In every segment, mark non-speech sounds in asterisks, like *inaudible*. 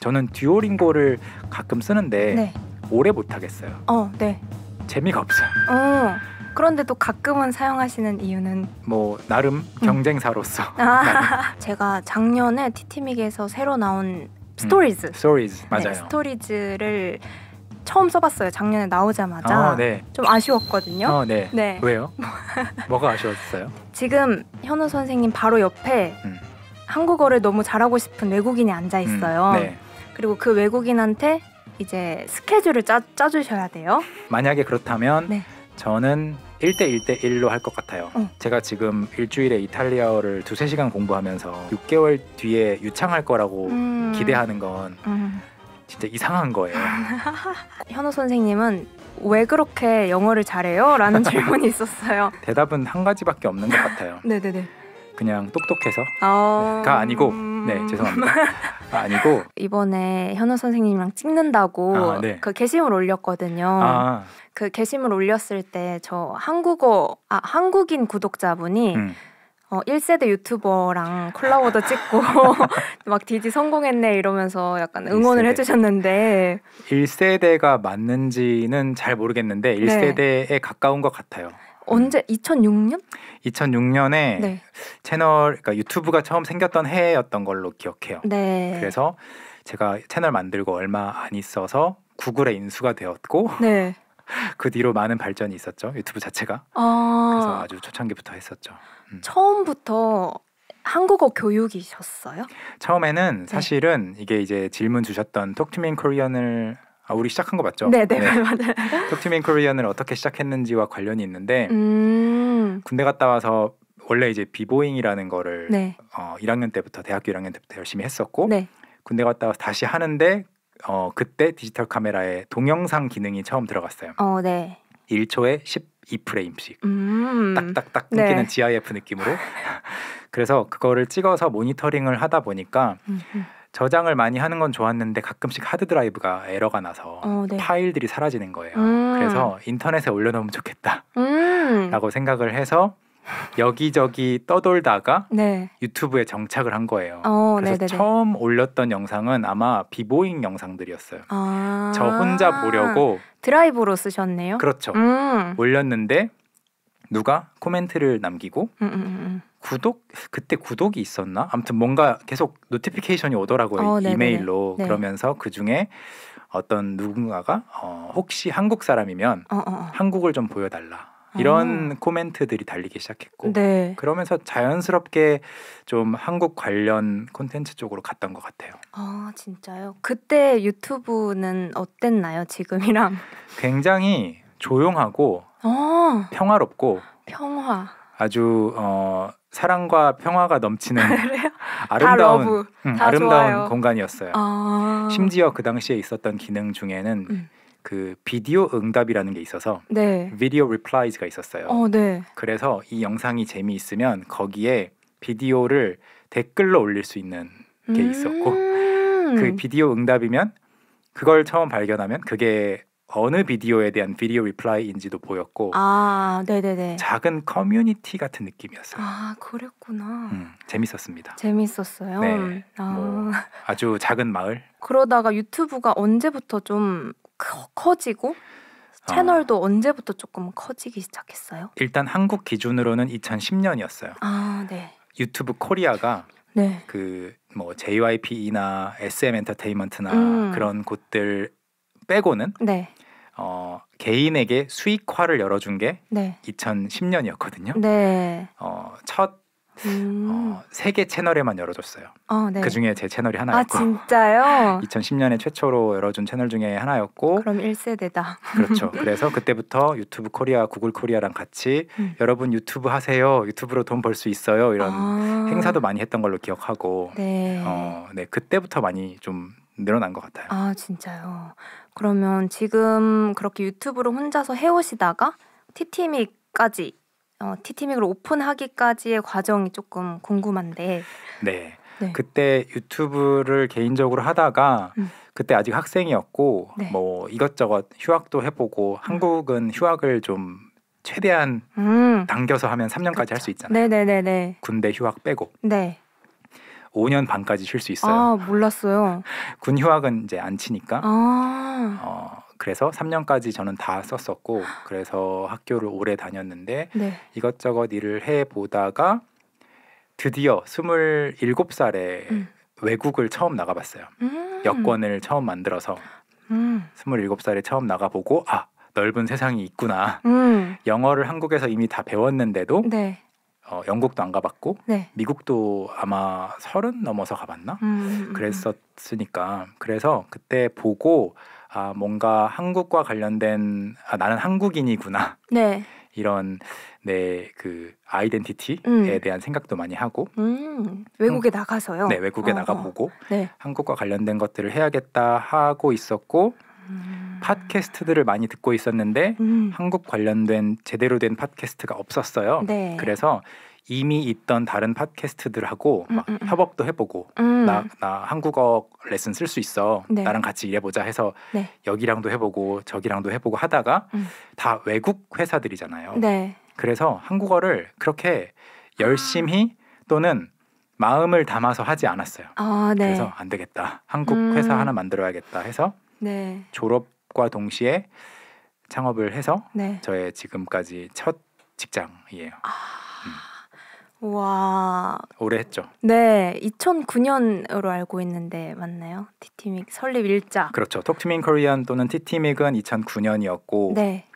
저는 듀오링고를 가끔 쓰는데 네. 오래 못 하겠어요. 어, 네. 재미가 없어요. 어. 그런데 또 가끔은 사용하시는 이유는 뭐 나름 음. 경쟁사로서 음. 아, *laughs* *laughs* 제가 작년에 티티믹에서 새로 나온 스토리즈 음, 스토리즈 네, 맞아요 네, 스토리즈를 처음 써봤어요. 작년에 나오자마자 아, 네. 좀 아쉬웠거든요. 아, 네. 네. 왜요? *laughs* 뭐, 뭐가 아쉬웠어요? 지금 현우 선생님 바로 옆에 음. 한국어를 너무 잘하고 싶은 외국인이 앉아 음, 있어요. 음, 네. 그리고 그 외국인한테 이제 스케줄을 짜, 짜주셔야 돼요. 만약에 그렇다면 네. 저는 1대1대1로 할 것 같아요. 어. 제가 지금 일주일에 이탈리아어를 두세 시간 공부하면서 6개월 뒤에 유창할 거라고 음... 기대하는 건 음... 진짜 이상한 거예요. *laughs* 현우 선생님은 왜 그렇게 영어를 잘해요? 라는 *laughs* 질문이 있었어요. 대답은 한 가지밖에 없는 것 같아요. *laughs* 네네네. 그냥 똑똑해서가 어... 네. 아니고 네 음. 죄송합니다. 아, 아니고 이번에 현우 선생님이랑 찍는다고 아, 네. 그 게시물 올렸거든요. 아. 그 게시물 올렸을 때 저 한국어 아 한국인 구독자분이 음. 어, 1세대 유튜버랑 콜라보도 찍고 *laughs* 막디디 성공했네 이러면서 약간 응원을 1세대. 해주셨는데 1세대가 맞는지는 잘 모르겠는데 1세대에 네. 가까운 것 같아요. 언제 2006년? 2006년에 네. 채널 그러니까 유튜브가 처음 생겼던 해였던 걸로 기억해요. 네. 그래서 제가 채널 만들고 얼마 안 있어서 구글에 인수가 되었고 네. *laughs* 그 뒤로 많은 발전이 있었죠 유튜브 자체가 아~ 그래서 아주 초창기부터 했었죠 음. 처음부터 한국어 교육이셨어요? 처음에는 네. 사실은 네. 이게 이제 질문 주셨던 톡투민 코리안을 아, 우리 시작한 거 맞죠? 네, 네, 네. *laughs* 맞아요. 톡투맨 코리아는 어떻게 시작했는지와 관련이 있는데 음. 군대 갔다 와서 원래 이제 비보잉이라는 거를 네. 어, 1학년 때부터 대학교 1학년 때부터 열심히 했었고 네. 군대 갔다 와서 다시 하는데 어, 그때 디지털 카메라에 동영상 기능이 처음 들어갔어요. 어, 네. 1초에 12프레임씩 음. 딱딱딱 네. 끊기는 네. GIF 느낌으로 *laughs* 그래서 그거를 찍어서 모니터링을 하다 보니까 저장을 많이 하는 건 좋았는데 가끔씩 하드 드라이브가 에러가 나서 어, 네. 파일들이 사라지는 거예요. 음. 그래서 인터넷에 올려놓으면 좋겠다라고 음. 생각을 해서 여기저기 떠돌다가 네. 유튜브에 정착을 한 거예요. 어, 그래서 네네네. 처음 올렸던 영상은 아마 비보잉 영상들이었어요. 아~ 저 혼자 보려고 드라이브로 쓰셨네요. 그렇죠. 음. 올렸는데 누가 코멘트를 남기고 음음음. 음, 음, 음. 구독 그때 구독이 있었나? 아무튼 뭔가 계속 노티피케이션이 오더라고요 어, 이메일로 네. 그러면서 그 중에 어떤 누군가가 어, 혹시 한국 사람이면 어, 어, 어. 한국을 좀 보여달라 이런 아. 코멘트들이 달리기 시작했고 네. 그러면서 자연스럽게 좀 한국 관련 콘텐츠 쪽으로 갔던 것 같아요. 아 진짜요? 그때 유튜브는 어땠나요 지금이랑? 굉장히 조용하고 어. 평화롭고 평화. 아주 어, 사랑과 평화가 넘치는 *laughs* 아, 아름다운 응, 음, 아름다운 좋아요. 공간이었어요. 아... 심지어 그 당시에 있었던 기능 중에는 음. 그 비디오 응답이라는 게 있어서 네. 비디오 리플라이즈가 있었어요. 어, 네. 그래서 이 영상이 재미있으면 거기에 비디오를 댓글로 올릴 수 있는 게 있었고 음~ 그 비디오 응답이면 그걸 처음 발견하면 그게 어느 비디오에 대한 비디오 리플라이인지도 보였고 아 네네네 작은 커뮤니티 같은 느낌이었어요. 아 그랬구나. 음, 재밌었습니다. 재밌었어요. 네, 아. 뭐 아주 작은 마을. 그러다가 유튜브가 언제부터 좀 커지고 채널도 어. 언제부터 조금 커지기 시작했어요? 일단 한국 기준으로는 2010년이었어요. 아 네. 유튜브 코리아가 네. 그 뭐 JYP나 SM 엔터테인먼트나 음. 그런 곳들 빼고는 네. 어, 개인에게 수익화를 열어준 게 네. 2010년이었거든요. 네. 어, 첫 음. 어, 세 개 채널에만 열어줬어요. 어, 네. 그 중에 제 채널이 아, 하나였고. 아, 진짜요? 2010년에 *laughs* 최초로 열어준 채널 중에 하나였고. 그럼 1세대다. 그렇죠. *laughs* 그래서 그때부터 유튜브 코리아, 구글 코리아랑 같이 음. 여러분 유튜브 하세요. 유튜브로 돈 벌 수 있어요. 이런 아. 행사도 많이 했던 걸로 기억하고. 네. 어, 네. 그때부터 많이 좀 늘어난 것 같아요. 아, 진짜요. 그러면 지금 그렇게 유튜브를 혼자서 해오시다가 티티믹까지 어, 티티믹을 오픈하기까지의 과정이 조금 궁금한데. 네. 네. 그때 유튜브를 개인적으로 하다가 음. 그때 아직 학생이었고 네. 뭐 이것저것 휴학도 해보고 음. 한국은 휴학을 좀 최대한 음. 당겨서 하면 3년까지 할 수 있잖아요. 네네네네. 군대 휴학 빼고. 네. 5년 반까지 쉴 수 있어요. 아 몰랐어요. *laughs* 군 휴학은 이제 안 치니까. 아. 어, 그래서 3년까지 저는 다 썼었고 그래서 학교를 오래 다녔는데 네. 이것저것 일을 해 보다가 드디어 27살에 음. 외국을 처음 나가봤어요. 음. 여권을 처음 만들어서 음. 27살에 처음 나가보고 아 넓은 세상이 있구나. 음. 영어를 한국에서 이미 다 배웠는데도 네. 어, 영국도 안 가봤고 네. 미국도 아마 서른 넘어서 가봤나 음, 음, 음, 그랬었으니까 그래서 그때 보고 아 뭔가 한국과 관련된 아 나는 한국인이구나 네. 이런 내 그 아이덴티티에 음. 대한 생각도 많이 하고 음, 외국에 음. 나가서요 네 외국에 어, 나가보고 네. 한국과 관련된 것들을 해야겠다 하고 있었고 음. 팟캐스트들을 많이 듣고 있었는데 음. 한국 관련된 제대로 된 팟캐스트가 없었어요. 네. 그래서 이미 있던 다른 팟캐스트들하고 음, 막 음, 음. 협업도 해보고 나나 음. 나 한국어 레슨 쓸 수 있어 네. 나랑 같이 일해보자 해서 네. 여기랑도 해보고 저기랑도 해보고 하다가 음. 다 외국 회사들이잖아요. 네. 그래서 한국어를 그렇게 열심히 또는 마음을 담아서 하지 않았어요. 아, 네. 그래서 안 되겠다 한국 회사 하나 만들어야겠다 해서 네. 졸업 과 동시에 창업을 해서 네. 저의 지금까지 첫 직장이에요. 아... 음. 와. 오래 했죠. 네, 2009년으로 알고 있는데 맞나요? 티티믹 설립 일자. 그렇죠. 톡투민 코리안 또는 티티믹은 2009년이었고 네.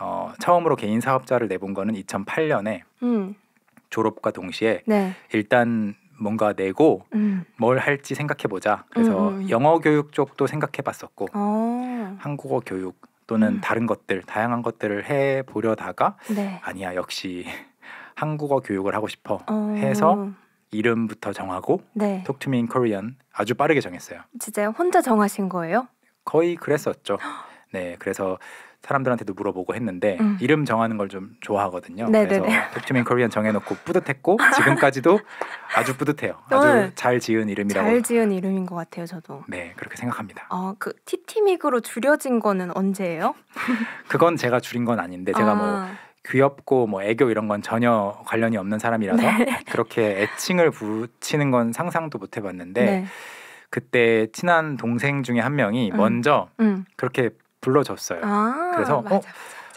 어, 처음으로 개인 사업자를 내본 거는 2008년에 음. 졸업과 동시에 네. 일단 뭔가 내고 음. 뭘 할지 생각해 보자. 그래서 음, 음. 영어 교육 쪽도 생각해 봤었고 어. 한국어 교육 또는 음. 다른 것들 다양한 것들을 해 보려다가 네. 아니야 역시 *laughs* 한국어 교육을 하고 싶어 어. 해서 이름부터 정하고 네. Talk to me in Korean 아주 빠르게 정했어요. 진짜 혼자 정하신 거예요? 거의 그랬었죠. *gasps* 네, 그래서 사람들한테도 물어보고 했는데 음. 이름 정하는 걸 좀 좋아하거든요. 네네네. 그래서 캡처맨 코리안 정해놓고 뿌듯했고 *laughs* 지금까지도 아주 뿌듯해요. 아주 잘 지은 이름이라고. 잘 지은 이름인 것 같아요, 저도. 네, 그렇게 생각합니다. 어, 그 티티믹으로 줄여진 거는 언제예요? *laughs* 그건 제가 줄인 건 아닌데 제가 뭐 아. 뭐 귀엽고 뭐 애교 이런 건 전혀 관련이 없는 사람이라서 네. 그렇게 애칭을 붙이는 건 상상도 못 해봤는데. 네. 그때 친한 동생 중에 한 명이 음. 먼저 음. 그렇게 불러줬어요. 아, 그래서 맞아, 어, 맞아, 맞아.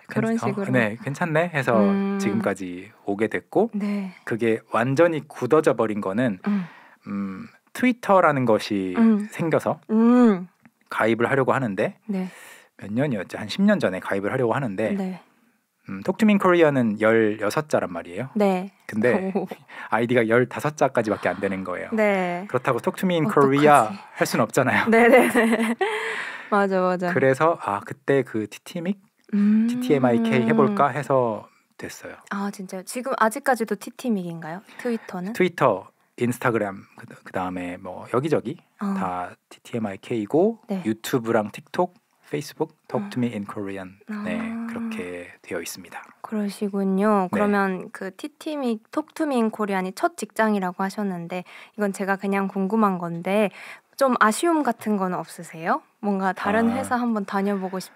그런 어, 식으로 네 괜찮네 해서 음. 지금까지 오게 됐고 네. 그게 완전히 굳어져 버린 거는 음. 음 트위터라는 것이 음. 생겨서 음. 가입을 하려고 하는데 네. 몇 년이었지 한 10년 전에 가입을 하려고 하는데 네. 음, 톡투민 코리아는 16자란 말이에요. 네. 근데 오. *laughs* 아이디가 15자까지밖에 안 되는 거예요. 네. 그렇다고 톡투민 코리아 할 수는 없잖아요. 네네 네, 네. *laughs* 맞아 맞아. 그래서 아 그때 그 TTMIC, 음~ TTMIK 해볼까 해서 됐어요. 아진짜 지금 아직까지도 TTMIC인가요? 트위터는? 트위터, 인스타그램 그, 그 다음에 뭐 여기저기 어. 다 TTMIK이고 네. 유튜브랑 틱톡, 페이스북, Talk to Me in Korean 아. 네 아~ 그렇게 되어 있습니다. 그러시군요. 네. 그러면 네. 그 티티미 톡투민 코리안이 첫 직장이라고 하셨는데 이건 제가 그냥 궁금한 건데 좀 아쉬움 같은 건 없으세요? 뭔가 다른 아. 회사 한번 다녀보고 싶,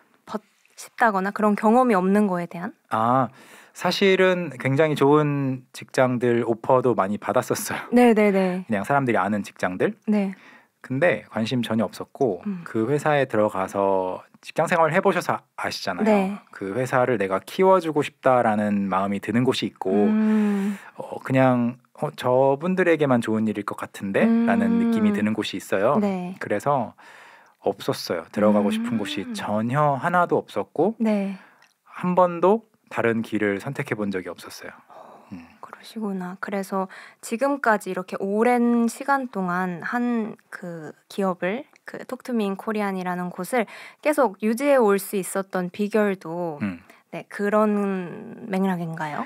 싶다거나 그런 경험이 없는 거에 대한? 아 사실은 굉장히 좋은 직장들 오퍼도 많이 받았었어요. 네네네. 네, 네. 그냥 사람들이 아는 직장들. 네. 근데 관심 전혀 없었고 음. 그 회사에 들어가서 직장 생활을 해보셔서 아시잖아요. 네. 그 회사를 내가 키워주고 싶다라는 마음이 드는 곳이 있고 음. 어, 그냥 어, 저분들에게만 좋은 일일 것 같은데라는 음. 느낌이 드는 곳이 있어요. 네. 그래서 없었어요. 들어가고 싶은 음. 곳이 전혀 하나도 없었고 네. 한 번도 다른 길을 선택해 본 적이 없었어요. 어, 음. 그러시구나. 그래서 지금까지 이렇게 오랜 시간 동안 한 그 기업을 그 톡투민 코리안이라는 곳을 계속 유지해 올 수 있었던 비결도 음. 네 그런 맥락인가요?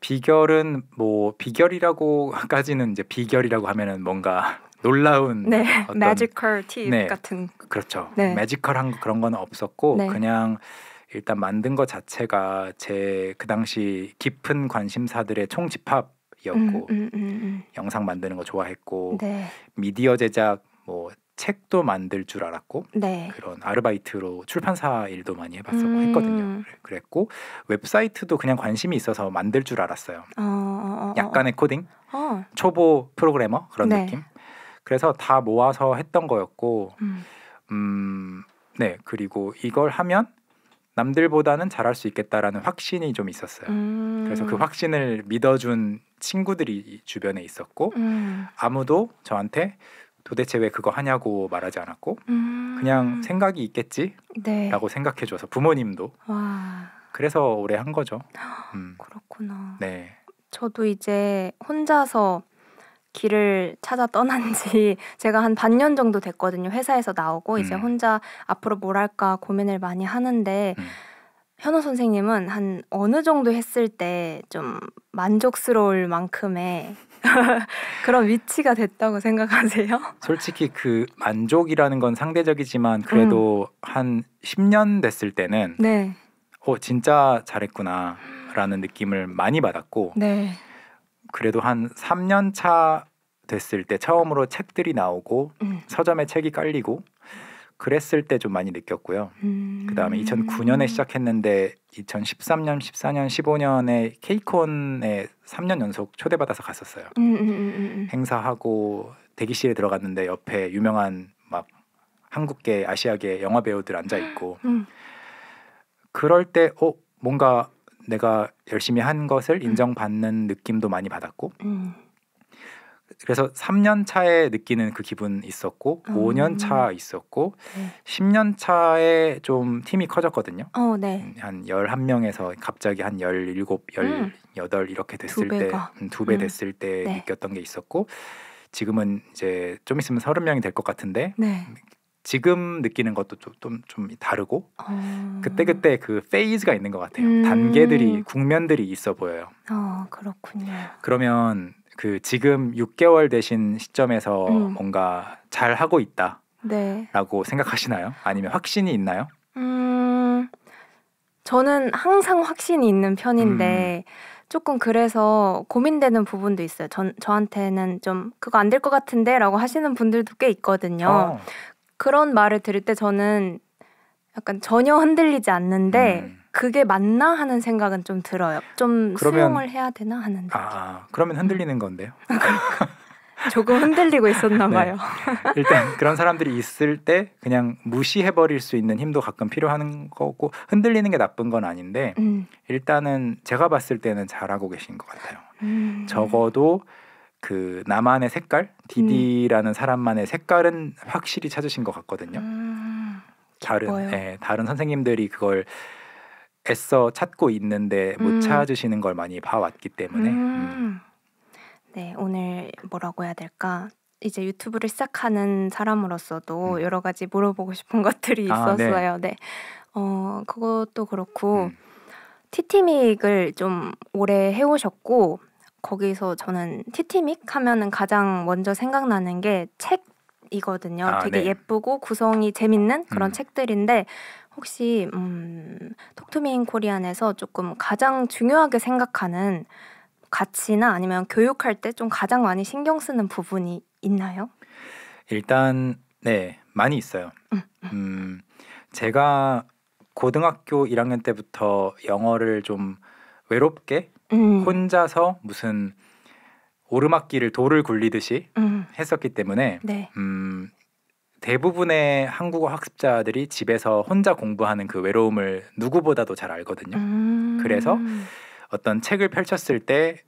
비결은 뭐 비결이라고까지는 이제 비결이라고 하면은 뭔가 놀라운 네, 어떤 매지컬 팁 네, 같은 그렇죠. 네. 매지컬한 그런 건 없었고 네. 그냥 일단 만든 것 자체가 제 그 당시 깊은 관심사들의 총집합이었고 음, 음, 음, 음. 영상 만드는 거 좋아했고 네. 미디어 제작 뭐 책도 만들 줄 알았고 네. 그런 아르바이트로 출판사 일도 많이 해봤었고 음. 했거든요. 그랬고 웹사이트도 그냥 관심이 있어서 만들 줄 알았어요. 어, 어, 어, 어, 어. 약간의 코딩, 어. 초보 프로그래머 그런 네. 느낌. 그래서 다 모아서 했던 거였고 음. 음, 네 그리고 이걸 하면 남들보다는 잘할 수 있겠다라는 확신이 좀 있었어요. 음. 그래서 그 확신을 믿어준 친구들이 주변에 있었고 음. 아무도 저한테 도대체 왜 그거 하냐고 말하지 않았고 음. 그냥 생각이 있겠지라고 네. 생각해줘서 부모님도 와. 그래서 오래 한 거죠. 음. 그렇구나. 네. 저도 이제 혼자서 길을 찾아 떠난 지 *laughs* 제가 한 반년 정도 됐거든요. 회사에서 나오고 음. 이제 혼자 앞으로 뭘 할까 고민을 많이 하는데 음. 현호 선생님은 한 어느 정도 했을 때 좀 만족스러울 만큼의 *laughs* 그런 위치가 됐다고 생각하세요? *laughs* 솔직히 그 만족이라는 건 상대적이지만 그래도 음. 한 10년 됐을 때는 네. 어 진짜 잘했구나라는 느낌을 많이 받았고 네. 그래도 한 3년 차 됐을 때 처음으로 책들이 나오고 음. 서점에 책이 깔리고 그랬을 때 좀 많이 느꼈고요. 음. 그다음에 2009년에 시작했는데 2013년, 14년, 15년에 케이콘에 3년 연속 초대받아서 갔었어요. 음, 음, 음, 음. 행사하고 대기실에 들어갔는데 옆에 유명한 막 한국계, 아시아계 영화 배우들 앉아 있고 그럴 때 어, 뭔가 내가 열심히 한 것을 음. 인정받는 느낌도 많이 받았고 음. 그래서 3년 차에 느끼는 그 기분 있었고 음. 5년 차 있었고 네. 10년 차에 좀 팀이 커졌거든요. 어, 네. 음, 한 11명에서 갑자기 한 17, 18 음. 이렇게 됐을 때 두배 음, 됐을 때 네. 느꼈던 게 있었고 지금은 이제 좀 있으면 30명이 될 것 같은데 네. 지금 느끼는 것도 좀좀 좀 다르고 어... 아. 그때 그때 그 페이즈가 있는 것 같아요. 음... 단계들이 국면들이 있어 보여요. 어 그렇군요. 그러면 그 지금 6개월 되신 시점에서 음. 뭔가 잘 하고 있다라고 네. 생각하시나요? 아니면 확신이 있나요? 음 저는 항상 확신이 있는 편인데. 음. 조금 그래서 고민되는 부분도 있어요. 전 저한테는 좀 그거 안 될 것 같은데라고 하시는 분들도 꽤 있거든요. 어. 그런 말을 들을 때 저는 약간 전혀 흔들리지 않는데 음. 그게 맞나 하는 생각은 좀 들어요. 좀 그러면, 수용을 해야 되나 하는 아, 아, 그러면 흔들리는 건데요. *laughs* 조금 흔들리고 있었나 네. 봐요. *laughs* 일단 그런 사람들이 있을 때 그냥 무시해 버릴 수 있는 힘도 가끔 필요한 거고 흔들리는 게 나쁜 건 아닌데 음. 일단은 제가 봤을 때는 잘하고 계신 것 같아요. 음. 적어도 그 나만의 색깔 음. 디디라는 음. 사람만의 색깔은 확실히 찾으신 것 같거든요. 음, 다른 예, 다른 선생님들이 그걸 애써 찾고 있는데 못 음. 찾으시는 걸 많이 봐왔기 때문에. 음. 네 오늘 뭐라고 해야 될까 이제 유튜브를 시작하는 사람으로서도 여러 가지 물어보고 싶은 *laughs* 것들이 있었어요. 아, 네. 네. 어 그것도 그렇고 티티믹을 좀 오래 해오셨고 거기서 저는 티티믹 하면은 가장 먼저 생각나는 게책 이거든요. 아, 되게 네. 예쁘고 구성이 재밌는 그런 음. 책들인데 혹시 음, 톡투미인 코리안에서 조금 가장 중요하게 생각하는 가치나 아니면 교육할 때 좀 가장 많이 신경 쓰는 부분이 있나요? 일단 네 많이 있어요. 음, 음. 음 제가 고등학교 1학년 때부터 영어를 좀 외롭게 음. 혼자서 무슨 오르막길을 돌을 굴리듯이 음. 했었기 때문에 네. 음, 대부분의 한국어 학습자들이 집에서 혼자 공부하는 그 외로움을 누구보다도 잘 알거든요. 음. 그래서 어떤 책을 펼쳤을 때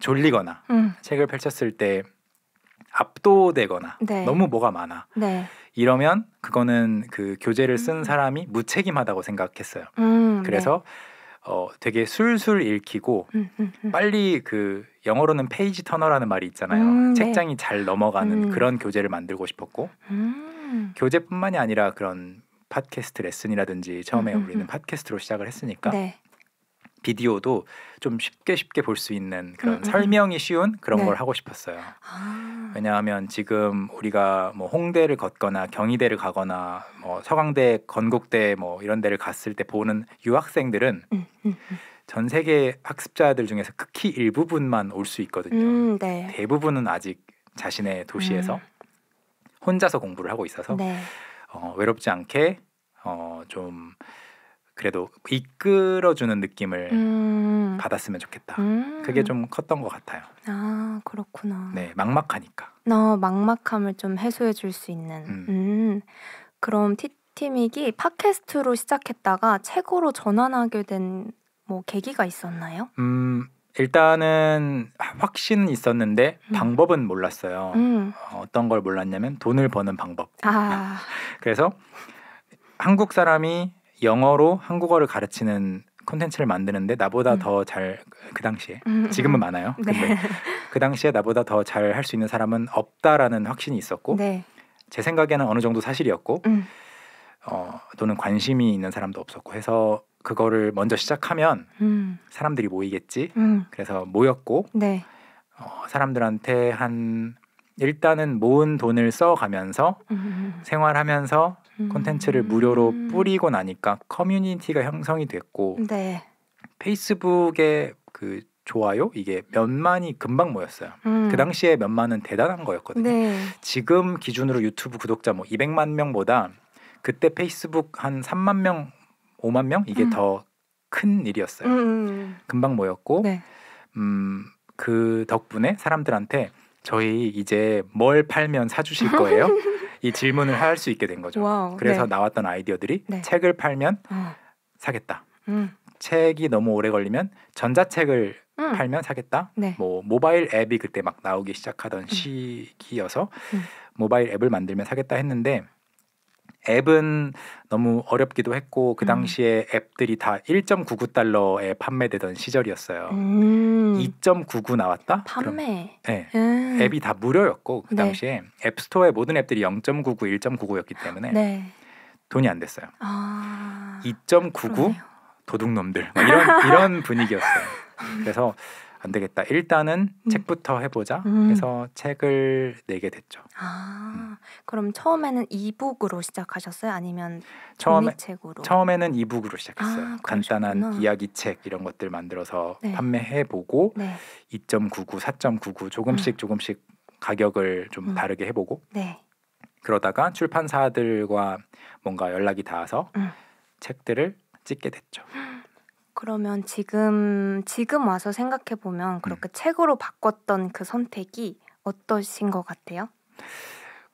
졸리거나 음. 책을 펼쳤을 때 압도되거나 네. 너무 뭐가 많아. 네. 이러면 그거는 그 교재를 쓴 음. 사람이 무책임하다고 생각했어요. 음, 네. 그래서 네. 어 되게 술술 읽히고 음, 음, 음. 빨리 그 영어로는 페이지 터너라는 말이 있잖아요. 네. 책장이 네. 잘 넘어가는 그런 교재를 만들고 싶었고 교재뿐만이 아니라 그런 팟캐스트 레슨이라든지 처음에 우리는 팟캐스트로 시작을 했으니까 네. 비디오도 좀 쉽게 쉽게 볼 수 있는 그런 음, 음. 설명이 쉬운 그런 네. 걸 하고 싶었어요. 아. 왜냐하면 지금 우리가 뭐 홍대를 걷거나 경희대를 가거나 뭐 서강대, 건국대 뭐 이런 데를 갔을 때 보는 유학생들은 음, 음, 음. 전 세계 학습자들 중에서 극히 일부분만 올 수 있거든요. 음, 네. 대부분은 아직 자신의 도시에서 혼자서 공부를 하고 있어서 네. 어, 외롭지 않게 어, 좀 그래도 이끌어주는 느낌을 음. 받았으면 좋겠다. 음. 그게 좀 컸던 것 같아요. 아 그렇구나. 네 막막하니까. 나 막막함을 좀 해소해 줄 수 있는. 음. 음. 그럼 티티믹이 팟캐스트로 시작했다가 책으로 전환하게 된 뭐 계기가 있었나요? 음 일단은 확신은 있었는데 음. 방법은 몰랐어요. 음. 어떤 걸 몰랐냐면 돈을 버는 방법. 아. *laughs* 그래서 한국 사람이 영어로 한국어를 가르치는 콘텐츠를 만드는데 나보다 음. 더잘 그 당시에 음, 음, 지금은 음. 많아요. 네. 근데 그 당시에 나보다 더 잘 할 수 있는 사람은 없다라는 확신이 있었고 네. 제 생각에는 어느 정도 사실이었고 음. 어, 또는 관심이 있는 사람도 없었고 해서 그거를 먼저 시작하면 음. 사람들이 모이겠지. 그래서 모였고 네. 어, 사람들한테 한 일단은 모은 돈을 써가면서 생활하면서 콘텐츠를 음. 무료로 뿌리고 나니까 커뮤니티가 형성이 됐고 네. 페이스북의 그 좋아요 이게 몇만이 금방 모였어요. 음. 그 당시에 몇만은 대단한 거였거든요. 네. 지금 기준으로 유튜브 구독자 뭐 200만 명보다 그때 페이스북 한 3만 명, 5만 명 이게 음. 더큰 일이었어요. 음, 음, 음. 금방 모였고 네. 음그 덕분에 사람들한테 저희 이제 뭘 팔면 사주실 거예요? *laughs* 이 질문을 할 수 있게 된 거죠. 와우, 그래서 네. 나왔던 아이디어들이 네. 책을 팔면 어. 사겠다. 음. 책이 너무 오래 걸리면 전자책을 음. 팔면 사겠다. 네. 뭐 모바일 앱이 그때 막 나오기 시작하던 음. 시기여서 음. 모바일 앱을 만들면 사겠다 했는데 앱은 너무 어렵기도 했고 그 음. 당시에 음. 앱들이 다 1.99달러에 판매되던 시절이었어요. 음. 2.99 나왔다? 판매. 그럼, 네. 음. 앱이 다 무료였고 그 네. 당시에 앱스토어의 모든 앱들이 0.99, 1.99였기 때문에 네. 돈이 안 됐어요. 아. 2.99 도둑놈들 이런 이런 분위기였어요. *laughs* 그래서 안 되겠다. 일단은 음. 책부터 해보자. 음. 해서 책을 내게 됐죠. 아, 음. 그럼 처음에는 이북으로 시작하셨어요? 아니면 처음에 책으로? 처음에는 이북으로 시작했어요. 아, 간단한 이야기책 이런 것들 만들어서 네. 판매해보고 네. 2.99, 4.99 조금씩 음. 조금씩 가격을 좀 음. 다르게 해보고 네. 그러다가 출판사들과 뭔가 연락이 닿아서 음. 책들을 찍게 됐죠. *gasps* 그러면 지금 지금 와서 생각해 보면 네. 그렇게 음. 책으로 바꿨던 그 선택이 어떠신 것 같아요?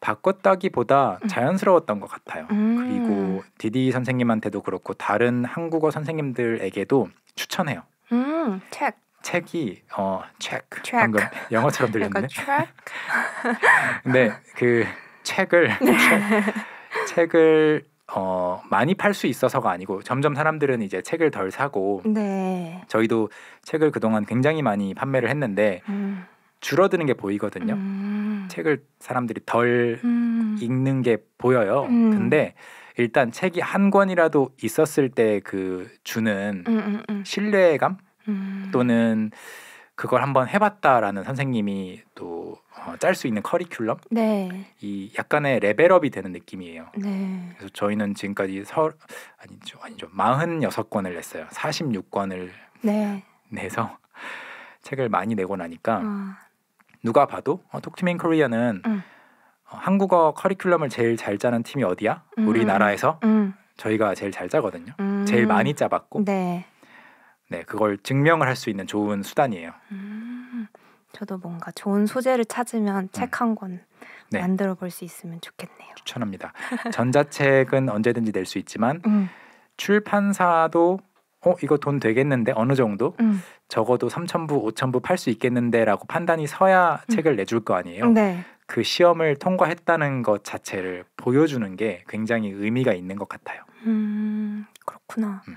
바꿨다기보다 음. 자연스러웠던 것 같아요. 음. 그리고 디디 선생님한테도 그렇고 다른 한국어 선생님들에게도 추천해요. 음, 책. 책이 어 체크 방금 영어처럼 *laughs* 들렸네. *laughs* 근데 그 책을 책, 네. *laughs* 책을 어, 많이 팔 수 있어서가 아니고 점점 사람들은 이제 책을 덜 사고 네. 저희도 책을 그동안 굉장히 많이 판매를 했는데 음. 줄어드는 게 보이거든요. 음. 책을 사람들이 덜 음. 읽는 게 보여요. 음. 근데 일단 책이 한 권이라도 있었을 때 그 주는 음, 음, 신뢰감 또는 그걸 한번 해봤다라는 선생님이 또 어, 짤수 있는 커리큘럼 네. 이 약간의 레벨업이 되는 느낌이에요. 네. 그래서 저희는 지금까지 서 아니죠 아니죠 마흔 여섯 권을 냈어요. 사십육 권을 네. 내서 책을 많이 내고 나니까 어. 누가 봐도 어, 톡투맨 코리아는 음. 어, 한국어 커리큘럼을 제일 잘 짜는 팀이 어디야? 음. 우리나라에서 음. 저희가 제일 잘 짜거든요. 음. 제일 많이 짜봤고 네. 네, 그걸 증명을 할 수 있는 좋은 수단이에요. 음, 저도 뭔가 좋은 소재를 찾으면 음. 책 한권 음. 네. 만들어 볼 수 있으면 좋겠네요. 추천합니다. 전자책은 언제든지 낼 수 있지만 음. 출판사도 어 이거 돈 되겠는데 어느 정도 음. 적어도 3천부 5천부 팔 수 있겠는데라고 판단이 서야 음. 책을 내줄 거 아니에요. 네. 그 시험을 통과했다는 것 자체를 보여주는 게 굉장히 의미가 있는 것 같아요. 음 그렇구나. 음.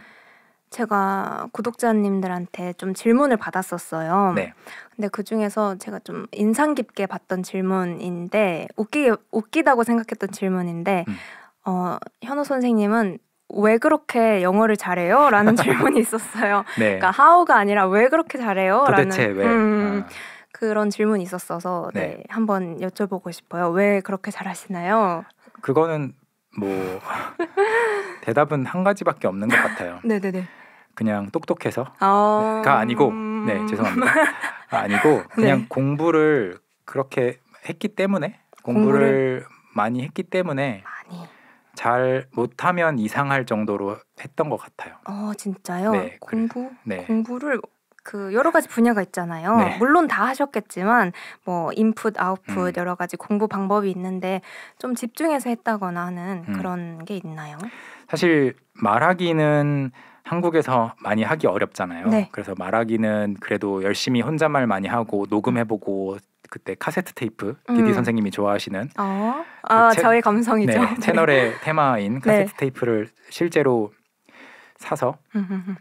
제가 구독자님들한테 좀 질문을 받았었어요. 네. 근데 그 중에서 제가 좀 인상 깊게 봤던 질문인데 웃기 웃기다고 생각했던 질문인데 음. 어, 현우 선생님은 왜 그렇게 영어를 잘해요? 라는 *laughs* 질문이 있었어요. 네. 그러니까 how가 아니라 왜 그렇게 잘해요? 도대체 라는 왜? 음, 아. 음, 그런 질문이 있었어서 네. 네, 한번 여쭤보고 싶어요. 왜 그렇게 잘하시나요? 그거는 뭐 대답은 한 가지밖에 없는 것 같아요. *laughs* 네네네. 그냥 똑똑해서가 아. 아니고 네 음. 죄송합니다. *laughs* 아니고 그냥 네. 공부를 그렇게 했기 때문에 공부를, 공부를 많이 했기 때문에 많이. 잘 못하면 이상할 정도로 했던 것 같아요. 어 진짜요? 네, 공부 그래, 네. 공부를 그 여러 가지 분야가 있잖아요. 네. 물론 다 하셨겠지만 뭐 인풋, 아웃풋 음. 여러 가지 공부 방법이 있는데 좀 집중해서 했다거나 하는 음. 그런 게 있나요? 사실 말하기는 한국에서 많이 하기 어렵잖아요. 네. 그래서 말하기는 그래도 열심히 혼잣말 많이 하고 녹음해보고 그때 카세트 테이프 음. 디디 음. 선생님이 좋아하시는 어? 그아 채, 저의 감성이죠. 네, 채널의 *laughs* 네. 테마인 카세트 네. 테이프를 실제로 사서 음, 음,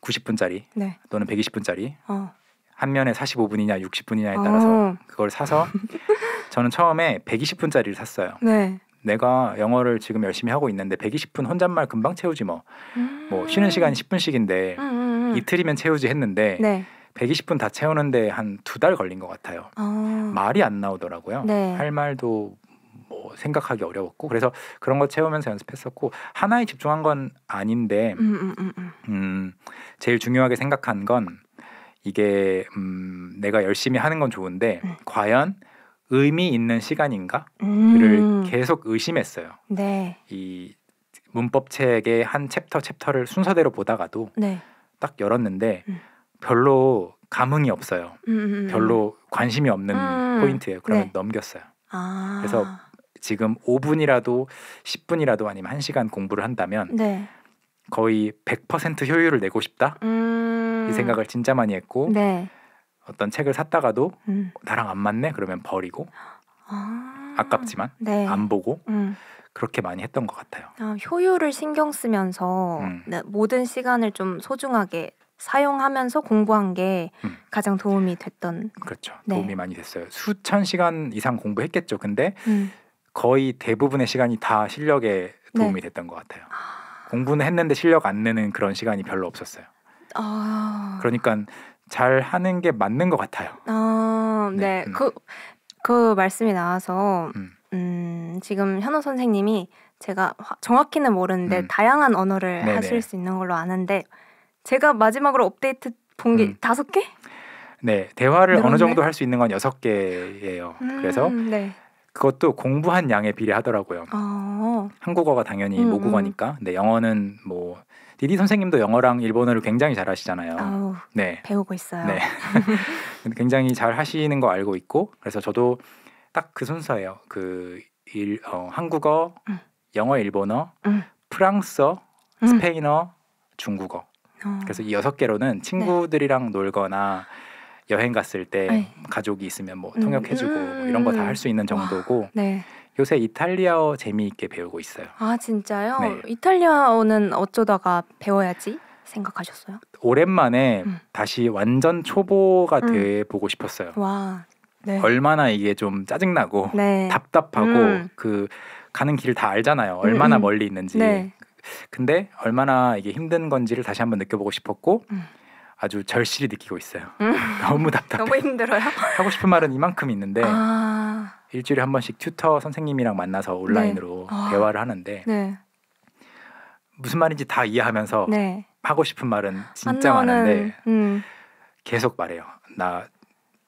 90분짜리 네. 또는 120분짜리 어. 한 면에 45분이냐 60분이냐에 따라서 어. 그걸 사서 *laughs* 저는 처음에 120분짜리를 샀어요. 네. 내가 영어를 지금 열심히 하고 있는데 120분 혼잣말 금방 채우지 뭐. 음. 뭐 쉬는 시간이 10분씩인데 음, 음, 음, 이틀이면 채우지 했는데 네. 120분 다 채우는데 한 두 달 걸린 것 같아요. 어. 말이 안 나오더라고요. 네. 할 말도 뭐 생각하기 어려웠고 그래서 그런 걸 채우면서 연습했었고 하나에 집중한 건 아닌데 음, 음, 음, 음. 음 제일 중요하게 생각한 건 이게 음 내가 열심히 하는 건 좋은데 음. 과연 의미 있는 시간인가를 음. 계속 의심했어요. 네. 이 문법책의 한 챕터 챕터를 순서대로 보다가도 네. 딱 열었는데 별로 감흥이 없어요. 별로 관심이 없는 포인트예요. 그러면 네. 넘겼어요. 아~ 그래서 지금 5분이라도 10분이라도 아니면 1시간 공부를 한다면 네. 거의 100% 효율을 내고 싶다. 음... 이 생각을 진짜 많이 했고 네. 어떤 책을 샀다가도 음. 나랑 안 맞네 그러면 버리고 아... 깝지만안 네. 보고 음. 그렇게 많이 했던 것 같아요. 아, 효율을 신경 쓰면서 음. 네, 모든 시간을 좀 소중하게 사용하면서 공부한 게 음. 가장 도움이 됐던 그렇죠 네. 도움이 많이 됐어요 수천 시간 이상 공부했겠죠 근데 음. 거의 대부분의 시간이 다 실력에 네. 도움이 네. 됐던 것 같아요. 공부는 했는데 실력 안 내는 그런 시간이 별로 없었어요. 아... 그러니까 잘 하는 게 맞는 것 같아요. 아, 네. 네. 음. 그, 그 말씀이 나와서, 음. 음 지금 현호 선생님이 제가 정확히는 모르는데 음. 다양한 언어를 네네. 하실 수 있는 걸로 아는데, 제가 마지막으로 업데이트 본게 음. 다섯 개? 네. 대화를 늘었네. 어느 정도 할 수 있는 건 여섯 개예요. 그래서, 음, 네. 그것도 공부한 양에 비례하더라고요. 아. 한국어가 당연히 음, 음. 모국어니까. 근 영어는 뭐 디디 선생님도 영어랑 일본어를 굉장히 잘하시잖아요. 아우, 네. 배우고 있어요. 네. *laughs* 굉장히 잘 하시는 거 알고 있고 그래서 저도 딱 그 순서예요. 그 일, 어, 한국어, 음. 영어, 일본어, 음. 프랑스어, 음. 스페인어, 중국어. 어. 그래서 이 여섯 개로는 네. 친구들이랑 네. 놀거나 여행 갔을 때 에이. 가족이 있으면 뭐 통역해주고 음, 음. 이런 거 다 할 수 있는 정도고 와, 네. 요새 이탈리아어 재미있게 배우고 있어요. 아 진짜요? 네. 이탈리아어는 어쩌다가 배워야지 생각하셨어요? 오랜만에 음. 다시 완전 초보가 음. 돼 보고 싶었어요. 와, 네. 얼마나 이게 좀 짜증나고 네. 답답하고 음. 그 가는 길을다 알잖아요. 음, 얼마나 멀리 있는지. 네. 근데 얼마나 이게 힘든 건지를 다시 한번 느껴보고 싶었고. 아주 절실히 느끼고 있어요. 음. *laughs* 너무 답답해. 너무 힘들어요. 하고 싶은 말은 이만큼 있는데 아. 일주일에 한 번씩 튜터 선생님이랑 만나서 온라인으로 네. 아. 대화를 하는데 네. 무슨 말인지 다 이해하면서 네. 하고 싶은 말은 진짜 많은데 음. 계속 말해요. 나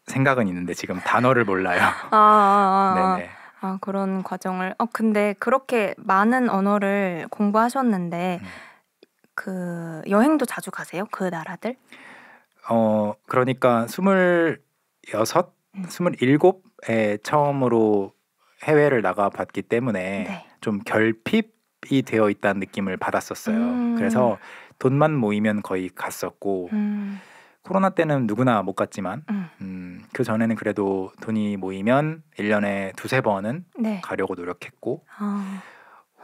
생각은 있는데 지금 단어를 몰라요. 아, 아, 아. *laughs* 네네. 아 그런 과정을 어 근데 그렇게 많은 언어를 공부하셨는데 음. 그 여행도 자주 가세요? 그 나라들? 어 그러니까 스물여섯, 음. 스물일곱에 처음으로 해외를 나가 봤기 때문에 네. 좀 결핍이 되어 있다는 느낌을 받았었어요. 음. 그래서 돈만 모이면 거의 갔었고 음. 코로나 때는 누구나 못 갔지만 음. 음, 그 전에는 그래도 돈이 모이면 1년에 두세 번은 네. 가려고 노력했고 아.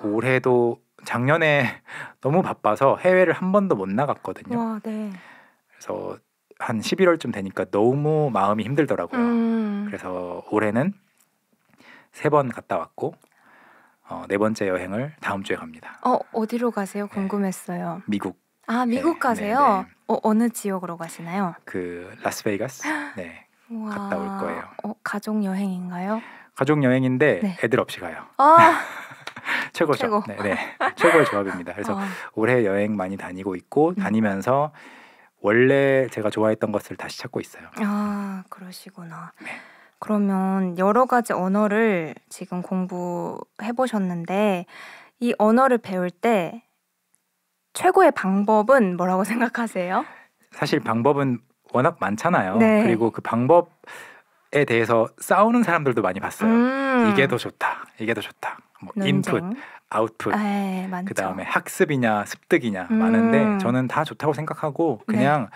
올해도 작년에 *laughs* 너무 바빠서 해외를 한 번도 못 나갔거든요. 와, 네. 그래서 한 11월쯤 되니까 너무 마음이 힘들더라고요. 음. 그래서 올해는 세 번 갔다 왔고 어, 네 번째 여행을 다음 주에 갑니다. 어 어디로 가세요? 네. 궁금했어요. 네. 미국. 아 네, 미국 네, 가세요? 네, 어, 어느 지역으로 가시나요? 그 라스베이거스. 네. 우와. 갔다 올 거예요. 어, 가족 여행인가요? 가족 여행인데 네. 애들 없이 가요. 아. *laughs* *laughs* 최고죠. 최고. 네, 네. 최고의 조합입니다. 그래서 어. 올해 여행 많이 다니고 있고 음. 다니면서 원래 제가 좋아했던 것을 다시 찾고 있어요. 아 그러시구나. 네. 그러면 여러 가지 언어를 지금 공부해 보셨는데 이 언어를 배울 때 최고의 방법은 뭐라고 *laughs* 생각하세요? 사실 방법은 워낙 많잖아요. 네. 그리고 그 방법에 대해서 싸우는 사람들도 많이 봤어요. 음. 이게 더 좋다. 이게 더 좋다. 뭐 인풋, 아웃풋, 예, 그다음에 학습이냐 습득이냐 음. 많은데 저는 다 좋다고 생각하고 네. 그냥 네.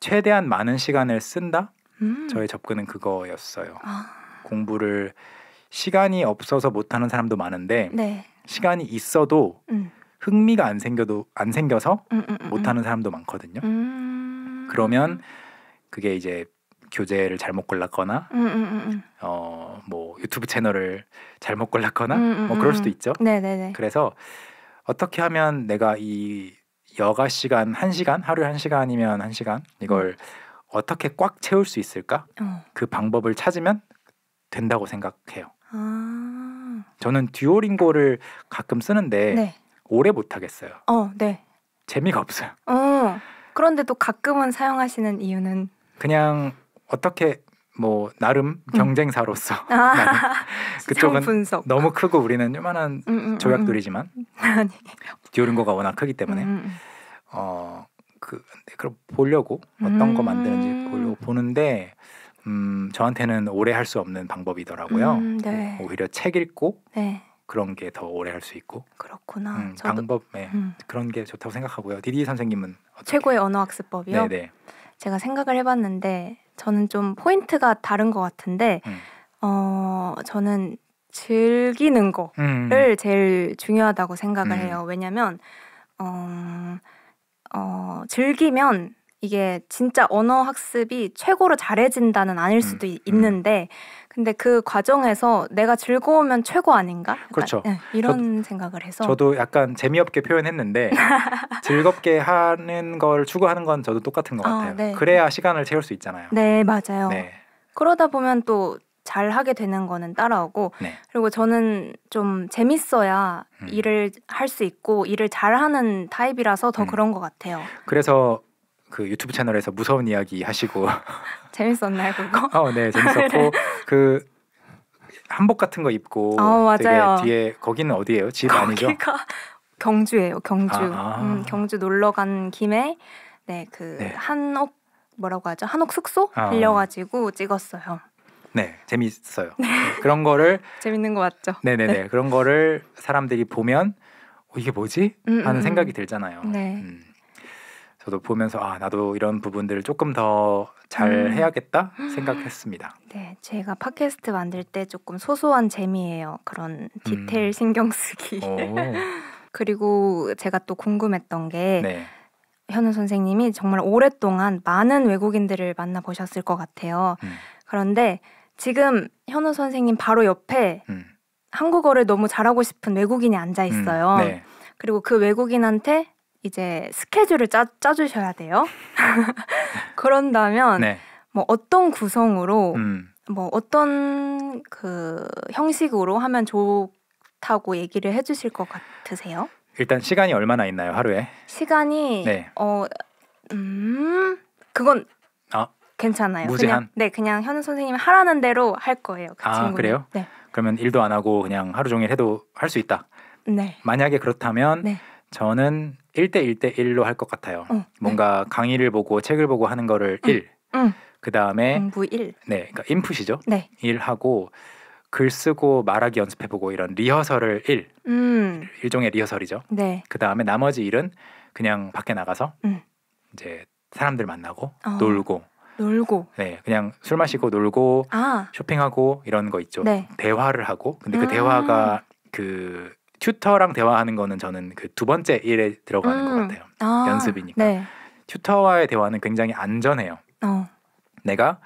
최대한 많은 시간을 쓴다. 음. 저의 접근은 그거였어요. 아. 공부를 시간이 없어서 못하는 사람도 많은데 네. 시간이 있어도 음. 흥미가 안 생겨도 안 생겨서 음, 음, 음, 못하는 사람도 많거든요. 그러면 그게 이제 교재를 잘못 골랐거나 음 음, 음, 음, 어, 뭐 유튜브 채널을 잘못 골랐거나 음, 뭐 그럴 수도 있죠. 네네네. 그래서 어떻게 하면 내가 이 여가 시간 한시간 하루에 한시간이면한시간 이걸 어떻게 꽉 채울 수 있을까? 어. 그 방법을 찾으면 된다고 생각해요. 아. 저는 듀오링고를 가끔 쓰는데 네. 오래 못 하겠어요. 어, 네. 재미가 없어요. 어. 그런데 또 가끔은 사용하시는 이유는 그냥 어떻게 뭐 나름 음. 경쟁사로서 음. *laughs* *laughs* 그쪽은 분석. 너무 크고 우리는 요만한 음, 음, 음. 조약돌이지만 *laughs* 디오링고가 워낙 크기 때문에 어그 네, 그걸 보려고 어떤 거 만드는지 보려고 보는데 음 저한테는 오래 할 수 없는 방법이더라고요. 네. 오히려 책 읽고 네. 그런 게 더 오래 할 수 있고 그렇구나 음, 저도, 방법 에 네, 음. 그런 게 좋다고 생각하고요 디디 선생님은 어떻게? 최고의 언어학습법이요 네네. 제가 생각을 해봤는데 저는 좀 포인트가 다른 것 같은데 음. 어 저는 즐기는 거를 음. 제일 중요하다고 생각을 음. 해요. 왜냐면 어, 어 즐기면 이게 진짜 언어 학습이 최고로 잘해진다는 아닐 음. 수도 음. 있는데 근데 그 과정에서 내가 즐거우면 최고 아닌가? 그렇죠. 네, 이런 저, 생각을 해서 저도 약간 재미없게 표현했는데 *laughs* 즐겁게 하는 걸 추구하는 건 저도 똑같은 것 아, 같아요. 네. 그래야 시간을 채울 수 있잖아요. 네, 맞아요. 네. 그러다 보면 또 잘 하게 되는 거는 따라오고 네. 그리고 저는 좀 재밌어야 음. 일을 할 수 있고 일을 잘하는 타입이라서 더 음. 그런 것 같아요. 그래서 그 유튜브 채널에서 무서운 이야기 하시고 *laughs* 재밌었나요 그거? 어, 네 *laughs* 재밌었고 네. 그 한복 같은 거 입고 어, 맞아요. 되게 뒤에 거기는 어디예요? 집 아니죠? *laughs* 경주예요. 경주. 아, 아. 음, 경주 놀러 간 김에 네그 네. 한옥 뭐라고 하죠? 한옥 숙소 아. 빌려가지고 찍었어요. 네, 재밌어요. 네. 네 그런 거를 *laughs* 재밌는 거 맞죠? 네네네 네. 그런 거를 사람들이 보면 어, 이게 뭐지? 음, 하는 음, 음, 생각이 들잖아요. 네. 음. 저도 보면서 아 나도 이런 부분들을 조금 더잘 음. 해야겠다 생각했습니다. *gasps* 네, 제가 팟캐스트 만들 때 조금 소소한 재미예요. 그런 디테일 음. 신경 쓰기. *laughs* 그리고 제가 또 궁금했던 게 네. 현우 선생님이 정말 오랫동안 많은 외국인들을 만나 보셨을 것 같아요. 음. 그런데 지금 현우 선생님 바로 옆에 음. 한국어를 너무 잘하고 싶은 외국인이 앉아 음. 있어요. 네. 그리고 그 외국인한테 이제 스케줄을 짜, 짜주셔야 돼요. *laughs* 그런다면 네. 뭐 어떤 구성으로 음. 뭐 어떤 그 형식으로 하면 좋다고 얘기를 해주실 것 같으세요? 일단 시간이 얼마나 있나요 하루에? 시간이 네. 어 음, 그건 아, 괜찮아요. 무제한? 그냥, 네, 그냥 현우 선생님이 하라는 대로 할 거예요. 그아 그래요? 네. 그러면 일도 안 하고 그냥 하루 종일 해도 할 수 있다. 네. 만약에 그렇다면 네. 저는 1대1대1로 할 것 같아요. 어, 네. 뭔가 네. 강의를 보고 책을 보고 하는 거를 응, 1. 응. 그다음에 공부 1. 네. 그러니까 인풋이죠. 네. 1 하고 글 쓰고 말하기 연습해 보고 이런 리허설을 1. 음. 일종의 리허설이죠. 네. 그다음에 나머지 일은 그냥 밖에 나가서 음. 이제 사람들 만나고 어. 놀고 놀고 네 그냥 술 마시고 놀고 아. 쇼핑하고 이런 거 있죠 네. 대화를 하고 근데 그 음. 대화가 그 튜터랑 대화하는 거는 저는 그 두 번째 일에 들어가는 음. 것 같아요. 아, 연습이니까. 네. 튜터와의 대화는 굉장히 안전해요. 어. 내가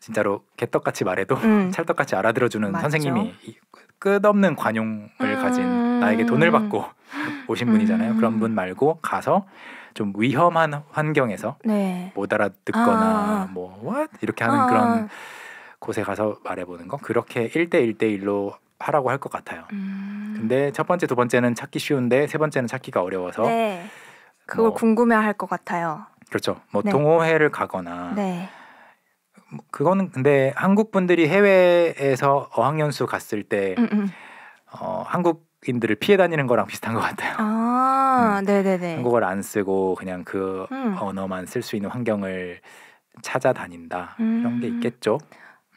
진짜로 개떡같이 말해도 음. *laughs* 찰떡같이 알아들어주는 맞죠. 선생님이 끝없는 관용을 음. 가진 나에게 돈을 받고 *laughs* 오신 분이잖아요. 그런 음. 분 말고 가서 좀 위험한 환경에서 네. 못 알아듣거나 아. 뭐 w 이렇게 하는 아. 그런 곳에 가서 말해보는 거 그렇게 1대1대1로 하라고 할 것 같아요. 음. 근데 첫 번째, 두 번째는 찾기 쉬운데 세 번째는 찾기가 어려워서 네. 그걸 뭐, 궁금해할 것 같아요. 그렇죠. 뭐 네. 동호회를 가거나 네. 뭐 그거는 근데 한국 분들이 해외에서 어학연수 갔을 때 음, 음. 어, 한국인들을 피해 다니는 거랑 비슷한 것 같아요. 아, 음. 네네네. 한국어를 안 쓰고 그냥 그 음. 언어만 쓸 수 있는 환경을 찾아다닌다 이런 게 있겠죠.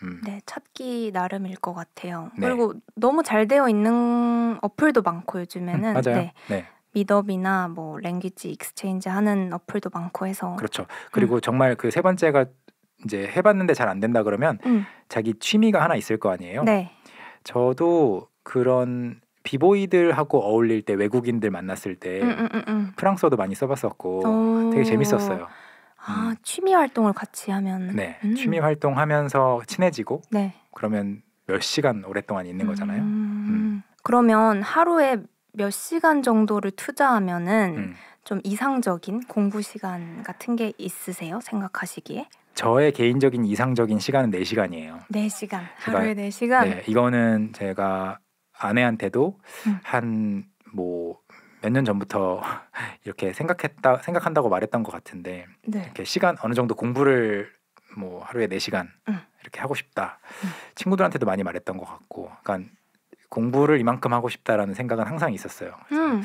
음. 네, 찾기 나름일 것 같아요. 네. 그리고 너무 잘 되어 있는 어플도 많고 요즘에는 음, 맞아요. 네. 네. 미더비나 뭐 랭귀지 익스체인지 하는 어플도 많고 해서 그렇죠. 그리고 음. 정말 그 세 번째가 이제 해봤는데 잘 안 된다 그러면 음. 자기 취미가 하나 있을 거 아니에요. 네. 저도 그런 비보이들하고 어울릴 때 외국인들 만났을 때 음, 프랑스어도 많이 써봤었고 되게 재밌었어요. 음. 아 취미 활동을 같이 하면 네 음. 취미 활동하면서 친해지고 네. 그러면 몇 시간 오랫동안 있는 거잖아요. 음. 음. 그러면 하루에 몇 시간 정도를 투자하면은 음. 좀 이상적인 공부 시간 같은 게 있으세요? 생각하시기에? 저의 개인적인 이상적인 시간은 4시간이에요. 4시간. 하루에 4시간. 네, 이거는 제가 아내한테도 음. 한뭐 몇년 전부터 *laughs* 이렇게 생각했다 생각한다고 말했던 것 같은데 네. 이렇게 시간 어느 정도 공부를 뭐 하루에 네 시간 응. 이렇게 하고 싶다 응. 친구들한테도 많이 말했던 것 같고 그러니까 공부를 이만큼 하고 싶다라는 생각은 항상 있었어요 응.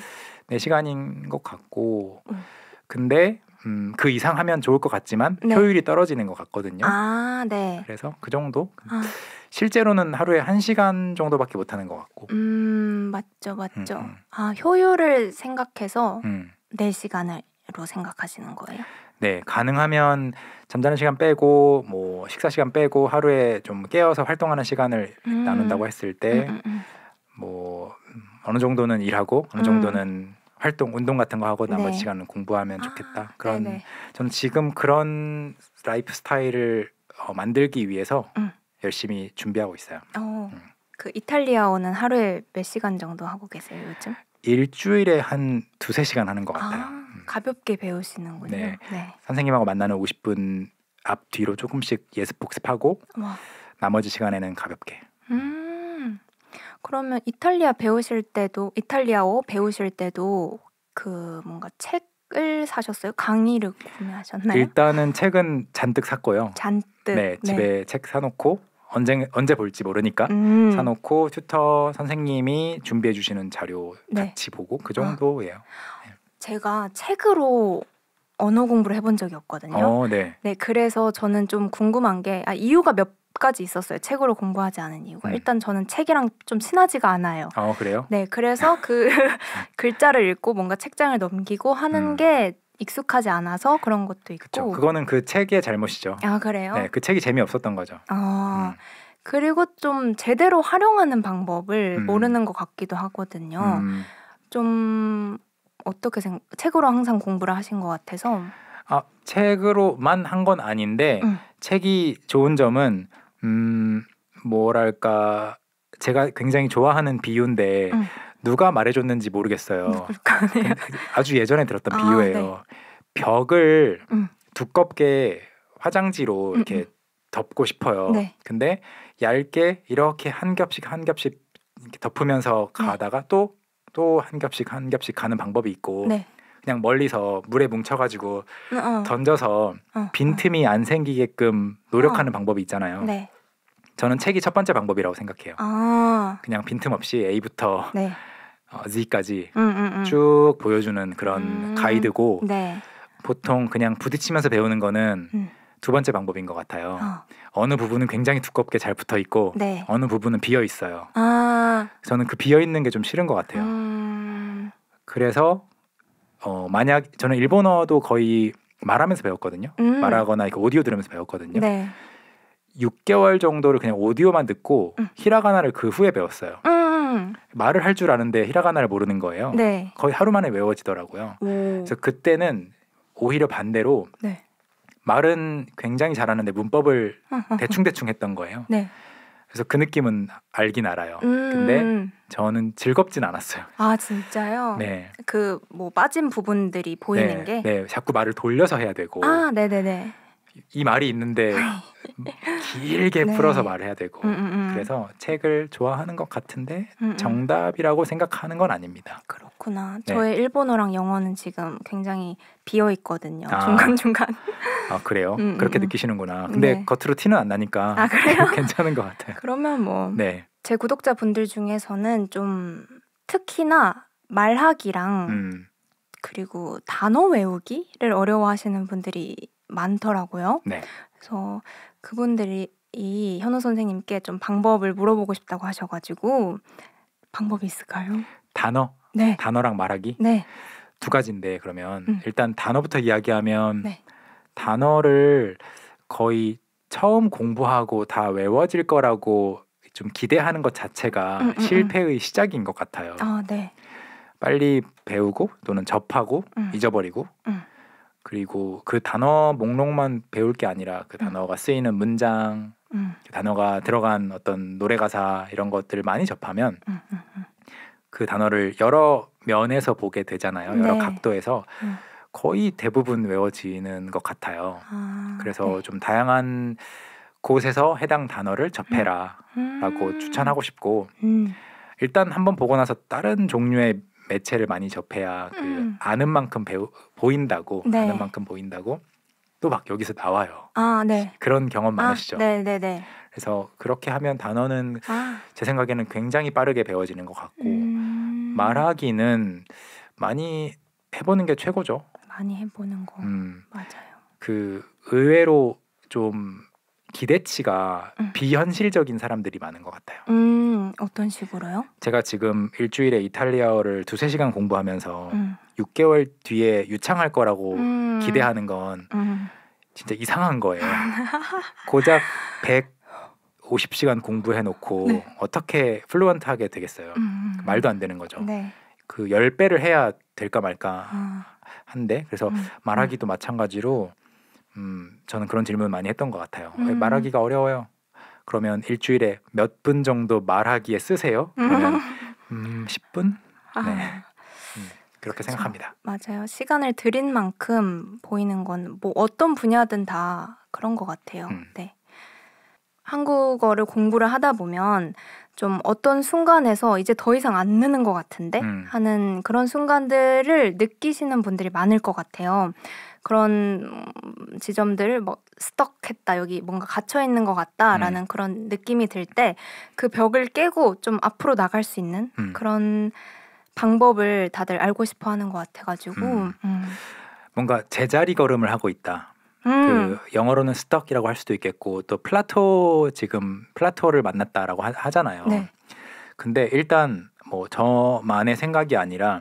네 시간인 것 같고 근데 음, 그 이상 하면 좋을 것 같지만 네. 효율이 떨어지는 것 같거든요. 아, 네. 그래서 그 정도. 아. 실제로는 하루에 한 시간 정도밖에 못 하는 것 같고. 음 맞죠 맞죠. 음, 음. 아 효율을 생각해서 음. 네 시간을로 생각하시는 거예요? 네 가능하면 잠자는 시간 빼고 뭐 식사 시간 빼고 하루에 좀 깨어서 활동하는 시간을 음. 나눈다고 했을 때. 음, 뭐 어느 정도는 일하고 어느 정도는 활동 운동 같은 거 하고 나머지 네. 시간은 공부하면 아, 좋겠다 그런 네네. 저는 지금 그런 라이프 스타일을 어, 만들기 위해서 음. 열심히 준비하고 있어요. 어, 음. 그 이탈리아어는 하루에 몇 시간 정도 하고 계세요 요즘? 일주일에 한 두세 시간 하는 것 같아요. 아, 음. 가볍게 배우시는군요. 네. 네. 선생님하고 만나는 50분 앞 뒤로 조금씩 예습 복습하고 와. 나머지 시간에는 가볍게. 음. 그러면 이탈리아 배우실 때도 이탈리아어 배우실 때도 그 뭔가 책을 사셨어요? 강의를 구매하셨나요? 일단은 책은 잔뜩 샀고요. 잔뜩. 네, 집에 네. 책 사놓고 언제 언제 볼지 모르니까 음. 사놓고 튜터 선생님이 준비해 주시는 자료 네. 같이 보고 그 정도예요. 네. 제가 책으로 언어 공부를 해본 적이 없거든요. 어, 네. 네, 그래서 저는 좀 궁금한 게 아, 이유가 몇 가지 있었어요. 책으로 공부하지 않은 이유가 음. 일단 저는 책이랑 좀 친하지가 않아요. 어, 그래요? 네, 그래서 그 *laughs* 글자를 읽고 뭔가 책장을 넘기고 하는 음. 게 익숙하지 않아서 그런 것도 있고. 그쵸. 그거는 그 책의 잘못이죠. 아 그래요? 네, 그 책이 재미없었던 거죠. 아 음. 그리고 좀 제대로 활용하는 방법을 음. 모르는 것 같기도 하거든요. 음. 좀 어떻게 생 책으로 항상 공부를 하신 것 같아서. 아 책으로만 한 건 아닌데 음. 책이 좋은 점은 음 뭐랄까 제가 굉장히 좋아하는 비유인데. 음. 누가 말해줬는지 모르겠어요. *laughs* 아주 예전에 들었던 아, 비유예요. 네. 벽을 음. 두껍게 화장지로 음, 이렇게 음. 덮고 싶어요. 네. 근데 얇게 이렇게 한 겹씩 한 겹씩 덮으면서 네. 가다가 또 또 한 겹씩 한 겹씩 가는 방법이 있고 네. 그냥 멀리서 물에 뭉쳐가지고 어. 어. 던져서 어, 어. 빈틈이 안 생기게끔 노력하는 어. 방법이 있잖아요. 네. 저는 책이 첫 번째 방법이라고 생각해요. 아. 그냥 빈틈 없이 A부터 어, Z까지 음, 음, 음. 쭉 보여주는 그런 음, 가이드고 네. 보통 그냥 부딪히면서 배우는 거는 음. 두 번째 방법인 것 같아요. 어. 느 부분은 굉장히 두껍게 잘 붙어 있고 네. 어느 부분은 비어 있어요. 아. 저는 그 비어 있는 게 좀 싫은 것 같아요. 음. 그래서 어, 만약 저는 일본어도 거의 말하면서 배웠거든요. 말하거나 이거 오디오 들으면서 배웠거든요. 네. 6개월 정도를 그냥 오디오만 듣고 히라가나를 그 후에 배웠어요. 음. 말을 할 줄 아는데 히라가나를 모르는 거예요. 네. 거의 하루 만에 외워지더라고요. 오. 그래서 그때는 오히려 반대로 네. 말은 굉장히 잘하는데 문법을 *laughs* 대충 대충 했던 거예요. 네. 그래서 그 느낌은 알긴 알아요. 음. 근데 저는 즐겁진 않았어요. 아 진짜요? 네. 그 뭐 빠진 부분들이 보이는 네, 게. 네, 자꾸 말을 돌려서 해야 되고. 아, 네네네. 이 말이 있는데 길게 네. 풀어서 말해야 되고 음, 음, 음. 그래서 책을 좋아하는 것 같은데 음, 음, 정답이라고 생각하는 건 아닙니다. 그렇구나. 네. 저의 일본어랑 영어는 지금 굉장히 비어 있거든요. 아. 중간 중간. 아 그래요? 음, 그렇게 느끼시는구나. 근데 네. 겉으로 티는 안 나니까 아, *laughs* 괜찮은 것 같아요. 그러면 뭐제 네. 구독자 분들 중에서는 좀 특히나 말하기랑 그리고 단어 외우기를 어려워하시는 분들이 많더라고요. 네. 그래서 그분들이 이 현우 선생님께 좀 방법을 물어보고 싶다고 하셔가지고 방법이 있을까요? 단어? 네. 단어랑 말하기? 네. 두 가지인데 그러면 음. 일단 단어부터 이야기하면 네. 단어를 거의 처음 공부하고 다 외워질 거라고 좀 기대하는 것 자체가 음, 음, 음. 실패의 시작인 것 같아요. 아, 네. 빨리 배우고 또는 접하고 음. 잊어버리고 음. 그리고 그 단어 목록만 배울 게 아니라 그 음. 단어가 쓰이는 문장, 음. 그 단어가 들어간 어떤 노래 가사 이런 것들을 많이 접하면 음, 음, 그 단어를 여러 면에서 보게 되잖아요. 여러 네. 각도에서 거의 대부분 외워지는 것 같아요. 아, 그래서 네. 좀 다양한 곳에서 해당 단어를 접해라라고 추천하고 싶고 일단 한번 보고 나서 다른 종류의 매체를 많이 접해야 그 음. 아는 만큼 배우 보인다고 네. 아는 만큼 보인다고 또 막 여기서 나와요. 아 네. 그런 경험 아, 많으시죠. 아, 네, 네네네. 그래서 그렇게 하면 단어는 아. 제 생각에는 굉장히 빠르게 배워지는 것 같고 음. 말하기는 많이 해보는 게 최고죠. 많이 해보는 거 음. 맞아요. 그 의외로 좀 기대치가 음. 비현실적인 사람들이 많은 것 같아요. 음, 어떤 식으로요? 제가 지금 일주일에 이탈리아어를 두세 시간 공부하면서 음. 6개월 뒤에 유창할 거라고 음. 기대하는 건 음. 진짜 이상한 거예요. *laughs* 고작 150시간 공부해놓고 네. 어떻게 플루언트하게 되겠어요? 음, 음, 말도 안 되는 거죠. 네. 그 10배를 해야 될까 말까 아. 한데 그래서 말하기도 마찬가지로 음, 저는 그런 질문 을 많이 했던 것 같아요. 음. 말하기가 어려워요. 그러면 일주일에 몇 분 정도 말하기에 쓰세요? 그러면 음, 10분? 음, 아. 네. 음, 그렇게 그렇 생각합니다. 맞아요. 시간을 들인 만큼 보이는 건 뭐 어떤 분야든 다 그런 것 같아요. 음. 네. 한국어를 공부를 하다 보면 좀 어떤 순간에서 이제 더 이상 안 느는 것 같은데 음. 하는 그런 순간들을 느끼시는 분들이 많을 것 같아요. 그런 음, 지점들뭐 스톡했다 여기 뭔가 갇혀 있는 것 같다라는 음. 그런 느낌이 들 때 그 벽을 깨고 좀 앞으로 나갈 수 있는 음. 그런 방법을 다들 알고 싶어하는 것 같아가지고 음. 음. 뭔가 제자리 걸음을 하고 있다. 그 음. 영어로는 스톡이라고 할 수도 있겠고 또 플라토 지금 플라토를 만났다라고 하, 잖아요 네. 근데 일단 뭐 저만의 생각이 아니라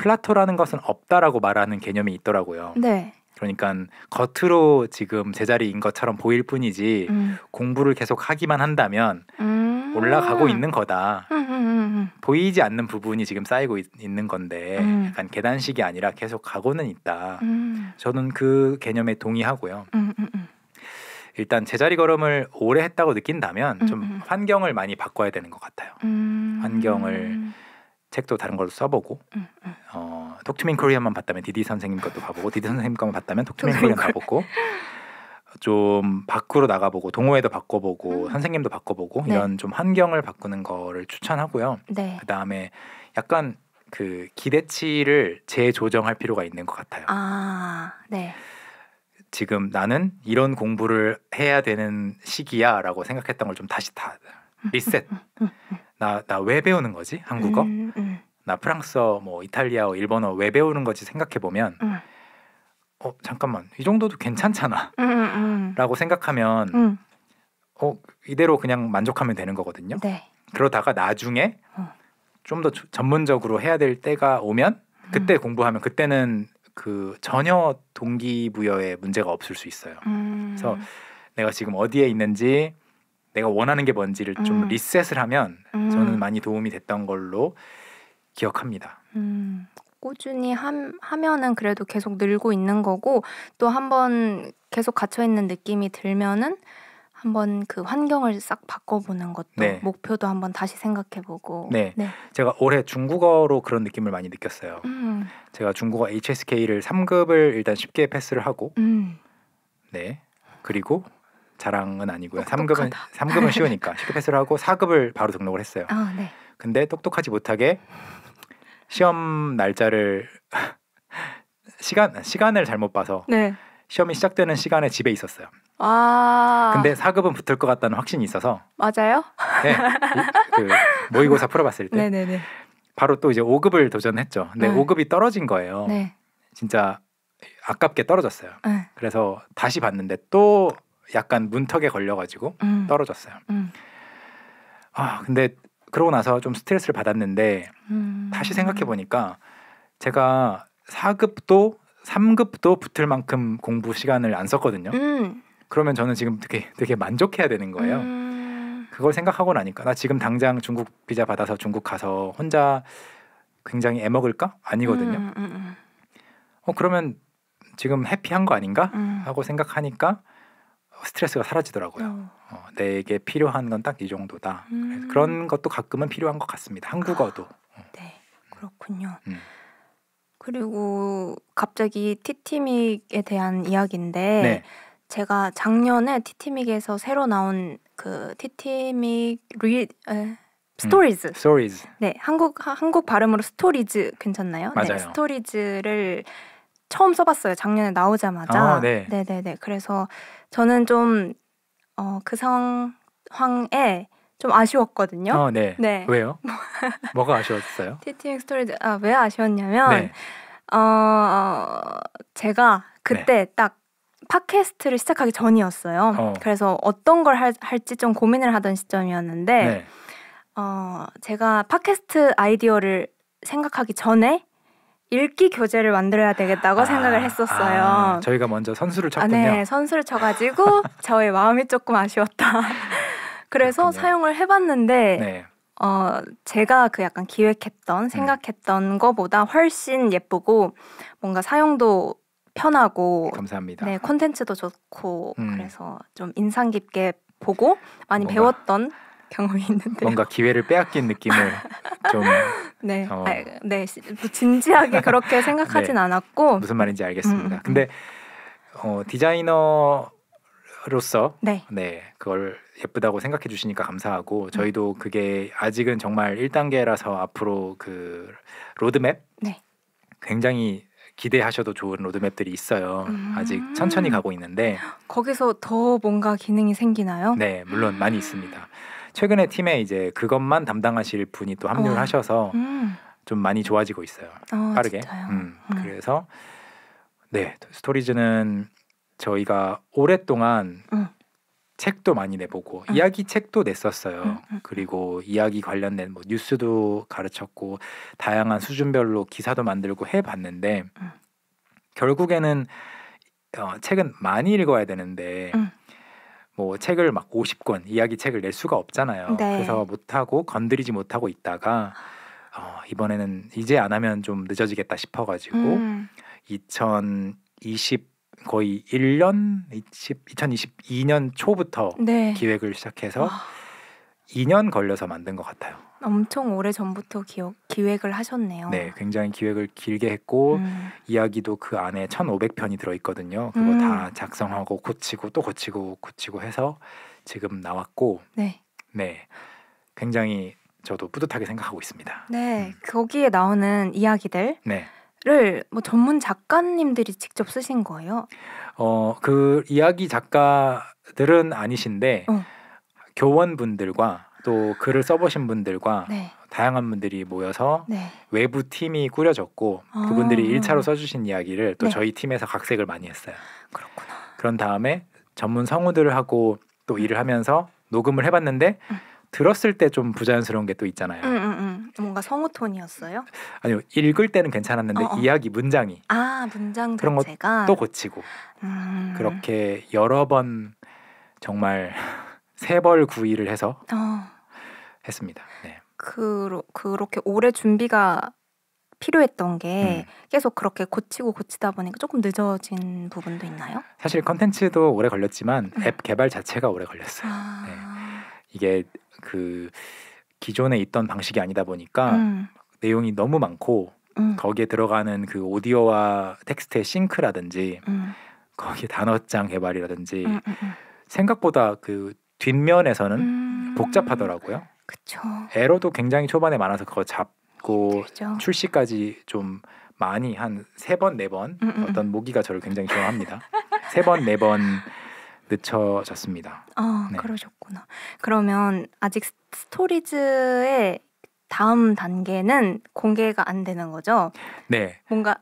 플라토라는 것은 없다라고 말하는 개념이 있더라고요. 네. 그러니까 겉으로 지금 제자리인 것처럼 보일 뿐이지 음. 공부를 계속 하기만 한다면 음. 올라가고 있는 거다. 음, 음, 음, 음. 보이지 않는 부분이 지금 쌓이고 있, 는 건데 약간 계단식이 아니라 계속 가고는 있다. 저는 그 개념에 동의하고요. 일단 제자리 걸음을 오래 했다고 느낀다면 좀 환경을 많이 바꿔야 되는 것 같아요. 환경을 책도 다른 걸로 써보고 음, 음. 어, 독투민 코리안만 봤다면 디디 선생님 것도 봐보고 디디 선생님 것만 봤다면 독투민 코리안 봐보고 좀 밖으로 나가보고 동호회도 바꿔보고 음. 선생님도 바꿔보고 네. 이런 좀 환경을 바꾸는 거를 추천하고요. 네. 그 다음에 약간 그 기대치를 재조정할 필요가 있는 것 같아요. 아, 네. 지금 나는 이런 공부를 해야 되는 시기야라고 생각했던 걸 좀 다시 다 음, 음, 리셋. 음, 나나왜 배우는 거지 한국어 음, 음. 음. 나 프랑스어 뭐 이탈리아어 뭐 일본어 왜 배우는 거지 생각해 보면 음. 어 잠깐만 이 정도도 괜찮잖아라고 음, 생각하면 어 이대로 그냥 만족하면 되는 거거든요. 네. 그러다가 나중에 어. 좀더 전문적으로 해야 될 때가 오면 그때 공부하면 그때는 그 전혀 동기부여에 문제가 없을 수 있어요. 음. 그래서 내가 지금 어디에 있는지 내가 원하는 게 뭔지를 음. 좀 리셋을 하면 음. 저는 많이 도움이 됐던 걸로 기억합니다. 음. 꾸준히 함, 하면은 그래도 계속 늘고 있는 거고 또 한번 계속 갇혀 있는 느낌이 들면은 한번 그 환경을 싹 바꿔보는 것도 네. 목표도 한번 다시 생각해보고. 네. 네. 제가 올해 중국어로 그런 느낌을 많이 느꼈어요. 음. 제가 중국어 HSK를 3급을 일단 쉽게 패스를 하고, 음. 네. 그리고 자랑은 아니고요. 똑 3급은 3급은 쉬우니까 쉽게 패스를 하고 4급을 바로 등록을 했어요. 아, 네. 근데 똑똑하지 못하게 시험 날짜를 *laughs* 시간 시간을 잘못 봐서 네. 시험이 시작되는 시간에 집에 있었어요. 아. 근데 4급은 붙을 것 같다는 확신이 있어서 맞아요? 네. 그 모의고사 풀어봤을 때 네네네. 바로 또 이제 5급을 도전했죠. 근데 네. 5급이 떨어진 거예요. 네. 진짜 아깝게 떨어졌어요. 네. 그래서 다시 봤는데 또 약간 문턱에 걸려가지고 음. 떨어졌어요. 음. 아 근데 그러고 나서 좀 스트레스를 받았는데 음. 다시 생각해 보니까 제가 4급도 3급도 붙을 만큼 공부 시간을 안 썼거든요. 음. 그러면 저는 지금 되게 되게 만족해야 되는 거예요. 음. 그걸 생각하고 나니까 나 지금 당장 중국 비자 받아서 중국 가서 혼자 굉장히 애먹을까? 아니거든요. 음, 어 그러면 지금 해피한 거 아닌가? 하고 생각하니까 스트레스가 사라지더라고요. 어. 어, 내게 필요한 건 딱 이 정도다. 음. 그런 것도 가끔은 필요한 것 같습니다. 한국어도. 아, 어. 네, 그렇군요. 음. 그리고 갑자기 티티믹에 대한 이야기인데 네. 제가 작년에 티티믹에서 새로 나온 그 티티믹 리 에, 음. 스토리즈. 음, 스토리즈. 네, 한국 한국 발음으로 스토리즈 괜찮나요? 네, 맞아요. 네, 스토리즈를 처음 써봤어요. 작년에 나오자마자. 아, 네. 네네네. 네, 네. 그래서 저는 좀 어, 그 상황에 좀 아쉬웠거든요. 어, 네. 네. 왜요? *laughs* 뭐가 아쉬웠어요? TTX 스토리즈 아, 왜 아쉬웠냐면 네. 어, 제가 그때 네. 딱 팟캐스트를 시작하기 전이었어요. 어. 그래서 어떤 걸 할, 지좀 고민을 하던 시점이었는데 네. 어, 제가 팟캐스트 아이디어를 생각하기 전에 읽기 교재를 만들어야 되겠다고 아, 생각을 했었어요. 아, 저희가 먼저 선수를 쳤군요. 아, 네, 선수를 쳐가지고 *laughs* 저의 마음이 조금 아쉬웠다. 그래서 그렇군요. 사용을 해봤는데 네. 어, 제가 그 약간 기획했던 음. 생각했던 음. 거보다 훨씬 예쁘고 뭔가 사용도 편하고 감사합니다. 네, 콘텐츠도 좋고 음. 그래서 좀 인상 깊게 보고 많이 배웠던 경험이 있는데 뭔가 기회를 빼앗긴 느낌을 좀 *laughs* 네, 어. 아, 네 진지하게 그렇게 *laughs* 네. 생각하진 네. 않았고 무슨 말인지 알겠습니다. 음, 음. 근데 어, 디자이너로서 네. 네 그걸 예쁘다고 생각해 주시니까 감사하고 음. 저희도 음. 그게 아직은 정말 1단계라서 앞으로 그 로드맵 네. 굉장히 기대하셔도 좋은 로드맵들이 있어요. 음. 아직 천천히 가고 있는데 거기서 더 뭔가 기능이 생기나요? 네, 물론 많이 있습니다. 최근에 팀에 이제 그것만 담당하실 분이 또 합류를 어. 하셔서 음. 좀 많이 좋아지고 있어요. 어, 빠르게. 음, 음. 그래서 네 스토리즈는 저희가 오랫동안 음. 책도 많이 내보고 음. 이야기 책도 냈었어요. 음, 그리고 이야기 관련된 뭐 뉴스도 가르쳤고 다양한 수준별로 기사도 만들고 해봤는데 결국에는 어, 책은 많이 읽어야 되는데 음. 뭐 책을 막 50권 이야기 책을 낼 수가 없잖아요. 네. 그래서 못 하고 건드리지 못하고 있다가 어, 이번에는 이제 안 하면 좀 늦어지겠다 싶어가지고 음. 2020 거의 1년 20, 2022년 초부터 네. 기획을 시작해서 와. 아. 2년 걸려서 만든 것 같아요. 엄청 오래 전부터 기억, 기획을 하셨네요. 네, 굉장히 기획을 길게 했고 음. 이야기도 그 안에 1 5 0편이 들어 있거든요. 그거 음. 다 작성하고 고치고 또 고치고 고치고 해서 지금 나왔고 네. 네. 굉장히 저도 뿌듯하게 생각하고 있습니다. 네, 음. 거기에 나오는 이야기들 네. 뭐 전문 작가님들이 직접 쓰신 거예요? 어, 그 이야기 작가들은 아니신데 어. 교원분들과 또 글을 써보신 분들과 네. 다양한 분들이 모여서 네. 외부 팀이 꾸려졌고 아~ 그분들이 일차로 써주신 이야기를 또 네. 저희 팀에서 각색을 많이 했어요. 그렇구나. 그런 다음에 전문 성우들하고 또 일을 하면서 녹음을 해봤는데 음. 들었을 때 좀 부자연스러운 게 또 있잖아요. 음, 음, 음. 뭔가 성우 톤이었어요? 아니요, 읽을 때는 괜찮았는데 어어. 어. 이야기 문장이 아 문장 그런 것도 고치고 음. 그렇게 여러 번 정말 세벌 구이를 해서 어. 했습니다. 네. 그 그렇게 오래 준비가 필요했던 게 음. 계속 그렇게 고치고 고치다 보니까 조금 늦어진 부분도 있나요? 사실 컨텐츠도 오래 걸렸지만 음. 앱 개발 자체가 오래 걸렸어요. 아. 네. 이게 그 기존에 있던 방식이 아니다 보니까 음. 내용이 너무 많고 음. 거기에 들어가는 그 오디오와 텍스트의 싱크라든지 음. 거기에 단어장 개발이라든지 음, 생각보다 그 뒷면에서는 음... 복잡하더라고요. 그쵸. 에러도 굉장히 초반에 많아서 그거 잡고 힘들죠. 출시까지 좀 많이 한 세 번 네번 네 음, 음. 어떤 모기가 저를 굉장히 좋아합니다. *laughs* 세 번 네번 네 늦춰졌습니다. 아 네. 그러셨구나. 그러면 아직 스토리즈의 다음 단계는 공개가 안 되는 거죠? 네. 뭔가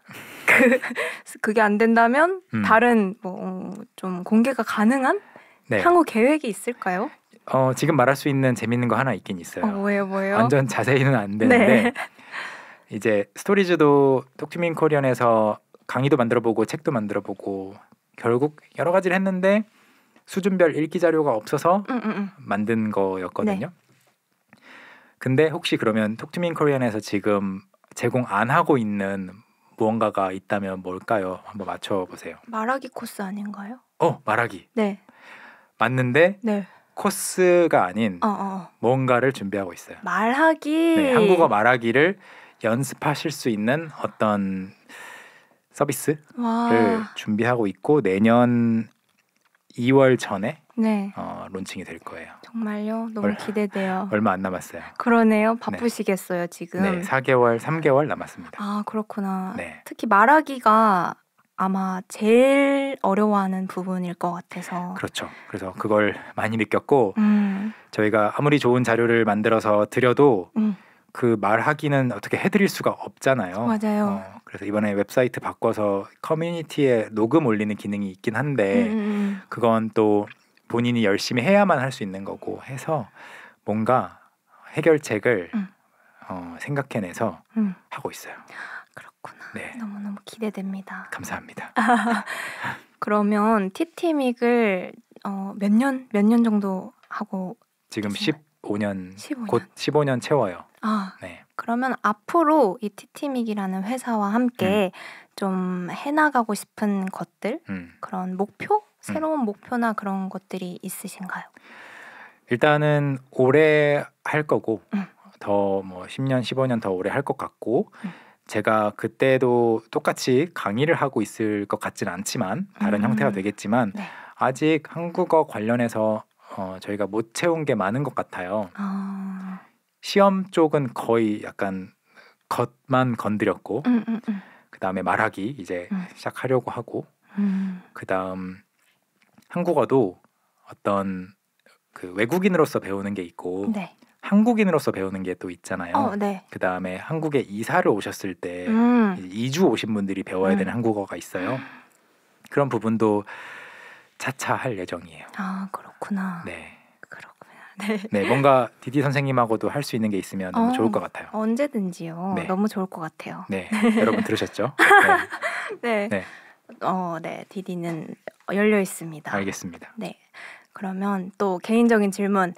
그 *laughs* 그게 안 된다면 음. 다른 뭐좀 어, 공개가 가능한 네. 향후 계획이 있을까요? 어, 지금 말할 수 있는 재밌는 거 하나 있긴 있어요. 어, 뭐예요, 뭐예요? 완전 자세히는 안 되는데 네. *laughs* 이제 스토리즈도 톡투민 코리안에서 강의도 만들어보고 책도 만들어보고 결국 여러 가지를 했는데 수준별 읽기 자료가 없어서 음, 음, 음. 만든 거였거든요. 네. 근데 혹시 그러면 톡투민 코리안에서 지금 제공 안 하고 있는 무언가가 있다면 뭘까요? 한번 맞춰 보세요. 말하기 코스 아닌가요? 어, 말하기. 네. 맞는데 네. 코스가 아닌 어, 어, 어. 뭔가를 준비하고 있어요. 말하기. 네, 한국어 말하기를 연습하실 수 있는 어떤 서비스를 와. 준비하고 있고 내년 2월 전에 네. 어, 론칭이 될 거예요. 정말요? 너무 얼, 기대돼요. *laughs* 얼마 안 남았어요. 그러네요. 네. 바쁘시겠어요, 네. 지금. 네, 4개월, 3개월 남았습니다. 아, 그렇구나. 네. 특히 말하기가 아마 제일 어려워하는 부분일 것 같아서 그렇죠. 그래서 그걸 많이 느꼈고 음. 저희가 아무리 좋은 자료를 만들어서 드려도 음. 그 말하기는 어떻게 해드릴 수가 없잖아요. 맞아요. 어, 그래서 이번에 웹사이트 바꿔서 커뮤니티에 녹음 올리는 기능이 있긴 한데 음. 음, 음. 그건 또 본인이 열심히 해야만 할 수 있는 거고 해서 뭔가 해결책을 음. 어, 생각해내서 하고 있어요. 네. 너무너무 기대됩니다. 감사합니다. *laughs* 그러면 티티믹을 어, 몇 년, 몇 년 정도 하고 지금 계신가요? 15년, 15년, 곧 15년 채워요. 아, 네. 그러면 앞으로 이 티티믹이라는 회사와 함께 음. 좀 해나가고 싶은 것들, 음. 그런 목표, 새로운 음. 목표나 그런 것들이 있으신가요? 일단은 오래 할 거고 더뭐 10년, 15년 더 뭐 오래 할 것 같고 음. 제가 그때도 똑같이 강의를 하고 있을 것같지는 않지만 다른 음. 형태가 되겠지만 네. 아직 한국어 관련해서 어, 저희가 못 채운 게 많은 것 같아요. 어. 시험 쪽은 거의 약간 겉만 건드렸고 음, 음, 음. 그 다음에 말하기 이제 음. 시작하려고 하고 음. 그 다음 한국어도 어떤 그 외국인으로서 배우는 게 있고 네. 한국인으로서 배우는 게 또 있잖아요. 어, 네. 그 다음에 한국에 이사를 오셨을 때 음. 이주 오신 분들이 배워야 음. 되는 한국어가 있어요. 그런 부분도 차차 할 예정이에요. 아 그렇구나. 네. *laughs* 네. 네 뭔가 디디 선생님하고도 할 수 있는 게 있으면 너무 어, 좋을 것 같아요. 언제든지요. 네. 너무 좋을 것 같아요. 네. *laughs* 네. 여러분 들으셨죠? *laughs* 네. 네. 어, 네. 디디는 열려 있습니다. 알겠습니다. 네. 그러면 또 개인적인 질문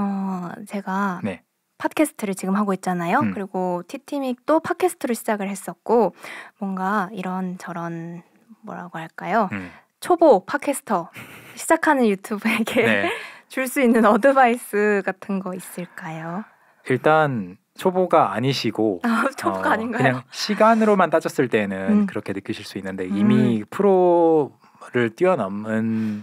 어, 제가 네. 팟캐스트를 지금 하고 있잖아요. 음. 그리고 티티믹도 팟캐스트를 시작을 했었고 뭔가 이런 저런 뭐라고 할까요? 음. 초보 팟캐스터 시작하는 유튜브에게 네. *laughs* 줄수 있는 어드바이스 같은 거 있을까요? 일단 초보가 아니시고 *laughs* 아, 초보가 어, 아닌가요? 그냥 시간으로만 따졌을 때는 음. 그렇게 느끼실 수 있는데 음. 이미 프로를 뛰어넘은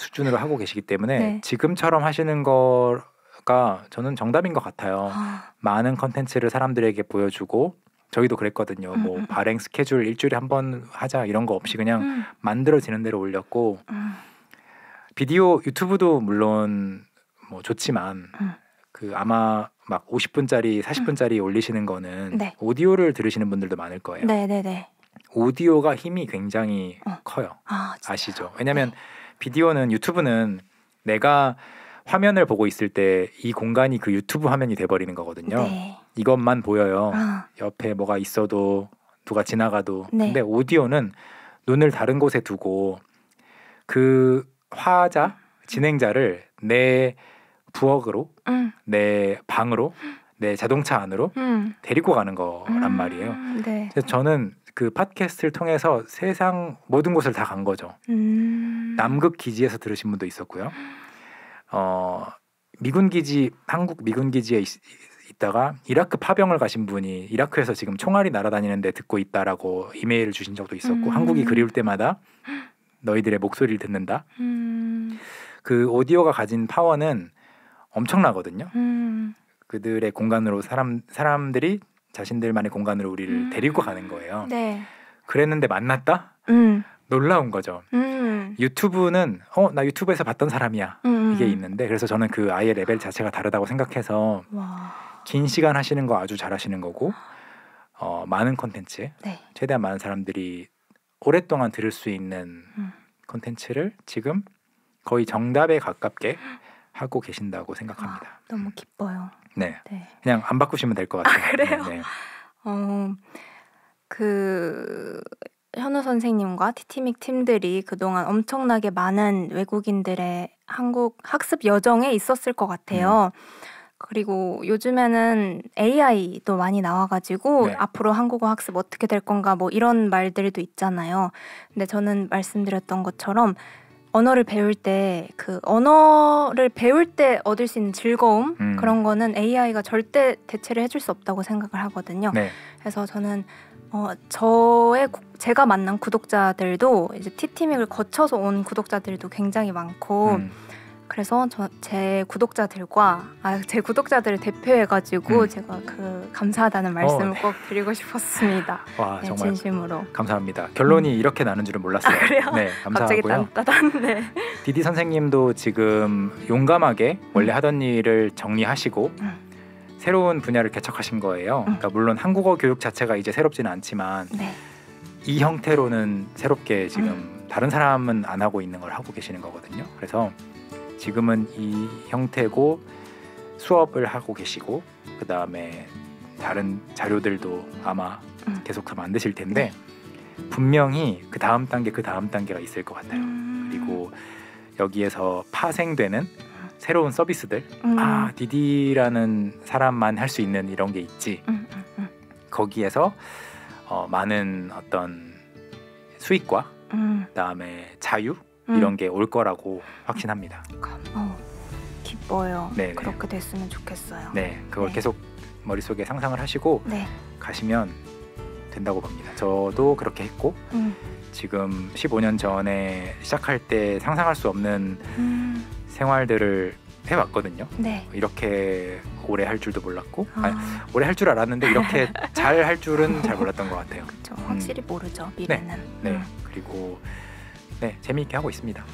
수준으로 하고 계시기 때문에 네. 지금처럼 하시는 거가 저는 정답인 것 같아요. 아. 많은 컨텐츠를 사람들에게 보여주고 저희도 그랬거든요. 뭐 음. 뭐 발행 스케줄 일주일에 한 번 하자 이런 거 없이 그냥 음. 만들어지는 대로 올렸고 음. 비디오 유튜브도 물론 뭐 좋지만 음. 그 아마 막 50분짜리 40분짜리 음. 올리시는 거는 네. 오디오를 들으시는 분들도 많을 거예요. 네네네. 네, 네. 오디오가 힘이 굉장히 어. 커요. 아, 시죠 왜냐하면 네. 비디오는 유튜브는 내가 화면을 보고 있을 때 이 공간이 그 유튜브 화면이 돼버리는 거거든요. 네. 이것만 보여요. 아. 옆에 뭐가 있어도 누가 지나가도. 네. 근데 오디오는 눈을 다른 곳에 두고 그 화자 진행자를 내 부엌으로, 음. 내 방으로, 내 자동차 안으로 음. 데리고 가는 거란 음, 말이에요. 네. 그래서 저는 그 팟캐스트를 통해서 세상 모든 곳을 다 간 거죠. 음. 남극 기지에서 들으신 분도 있었고요. 어, 미군 기지 한국 미군 기지에 있, 있다가 이라크 파병을 가신 분이 이라크에서 지금 총알이 날아다니는데 듣고 있다라고 이메일을 주신 적도 있었고 음. 한국이 그리울 때마다 너희들의 목소리를 듣는다. 음. 그 오디오가 가진 파워는 엄청나거든요. 음. 그들의 공간으로 사람 사람들이 자신들만의 공간으로 우리를 음. 데리고 가는 거예요. 네. 그랬는데 만났다? 음. 놀라운 거죠. 음. 유튜브는 어나 유튜브에서 봤던 사람이야 음, 음. 이게 있는데 그래서 저는 그 아예 레벨 자체가 다르다고 생각해서 와. 긴 시간 하시는 거 아주 잘하시는 거고 어, 많은 컨텐츠 네. 최대한 많은 사람들이 오랫동안 들을 수 있는 컨텐츠를 음. 지금 거의 정답에 가깝게 하고 계신다고 생각합니다. 아, 너무 음. 기뻐요. 네. 네. 그냥 안 바꾸시면 될것 아, 같아요. 아, 그래요? 네, 네. *laughs* 어, 그 현우 선생님과 티티믹 팀들이 그동안 엄청나게 많은 외국인들의 한국 학습 여정에 있었을 것 같아요. 음. 그리고 요즘에는 AI도 많이 나와가지고 네. 앞으로 한국어 학습 어떻게 될 건가 뭐 이런 말들도 있잖아요. 근데 저는 말씀드렸던 것처럼 언어를 배울 때 그 언어를 배울 때 얻을 수 있는 즐거움 음. 그런 거는 AI가 절대 대체를 해줄 수 없다고 생각을 하거든요. 네. 그래서 저는 어, 저의 제가 만난 구독자들도 이제 티티믹을 거쳐서 온 구독자들도 굉장히 많고 음. 그래서 저, 제 구독자들과 아, 제 구독자들을 대표해가지고 음. 제가 그 감사하다는 말씀을 어, 네. 꼭 드리고 싶었습니다. *laughs* 와 네, 정말 진심으로 감사합니다. 결론이 음. 이렇게 나는 줄은 몰랐어요. 아, 그래요? 네 *laughs* 감사하고요. 갑자기 *laughs* 네. 디디 선생님도 지금 용감하게 원래 음. 하던 일을 정리하시고. 음. 새로운 분야를 개척하신 거예요. 음. 그러니까 물론 한국어 교육 자체가 이제 새롭지는 않지만 네. 이 형태로는 새롭게 지금 음. 다른 사람은 안 하고 있는 걸 하고 계시는 거거든요. 그래서 지금은 이 형태고 수업을 하고 계시고 그 다음에 다른 자료들도 아마 음. 계속해서 만드실 텐데 분명히 그 다음 단계 그 다음 단계가 있을 것 같아요. 음. 그리고 여기에서 파생되는 새로운 서비스들 음. 아 디디라는 사람만 할 수 있는 이런 게 있지 거기에서 어, 많은 어떤 수익과 그다음에 자유 음. 이런 게 올 거라고 확신합니다. 어, 기뻐요. 네 그렇게 됐으면 좋겠어요. 네, 그걸 네. 계속 머릿속에 상상을 하시고 네. 가시면 된다고 봅니다. 저도 그렇게 했고 음. 지금 15년 전에 시작할 때 상상할 수 없는 음. 생활들을 해왔거든요. 네. 이렇게 오래 할 줄도 몰랐고, 아. 아니, 오래 할 줄 알았는데 이렇게 *laughs* 잘 할 줄은 잘 몰랐던 것 같아요. 그렇죠. 확실히 음. 모르죠 미래는. 네. 네. 음. 그리고 네, 재미있게 하고 있습니다.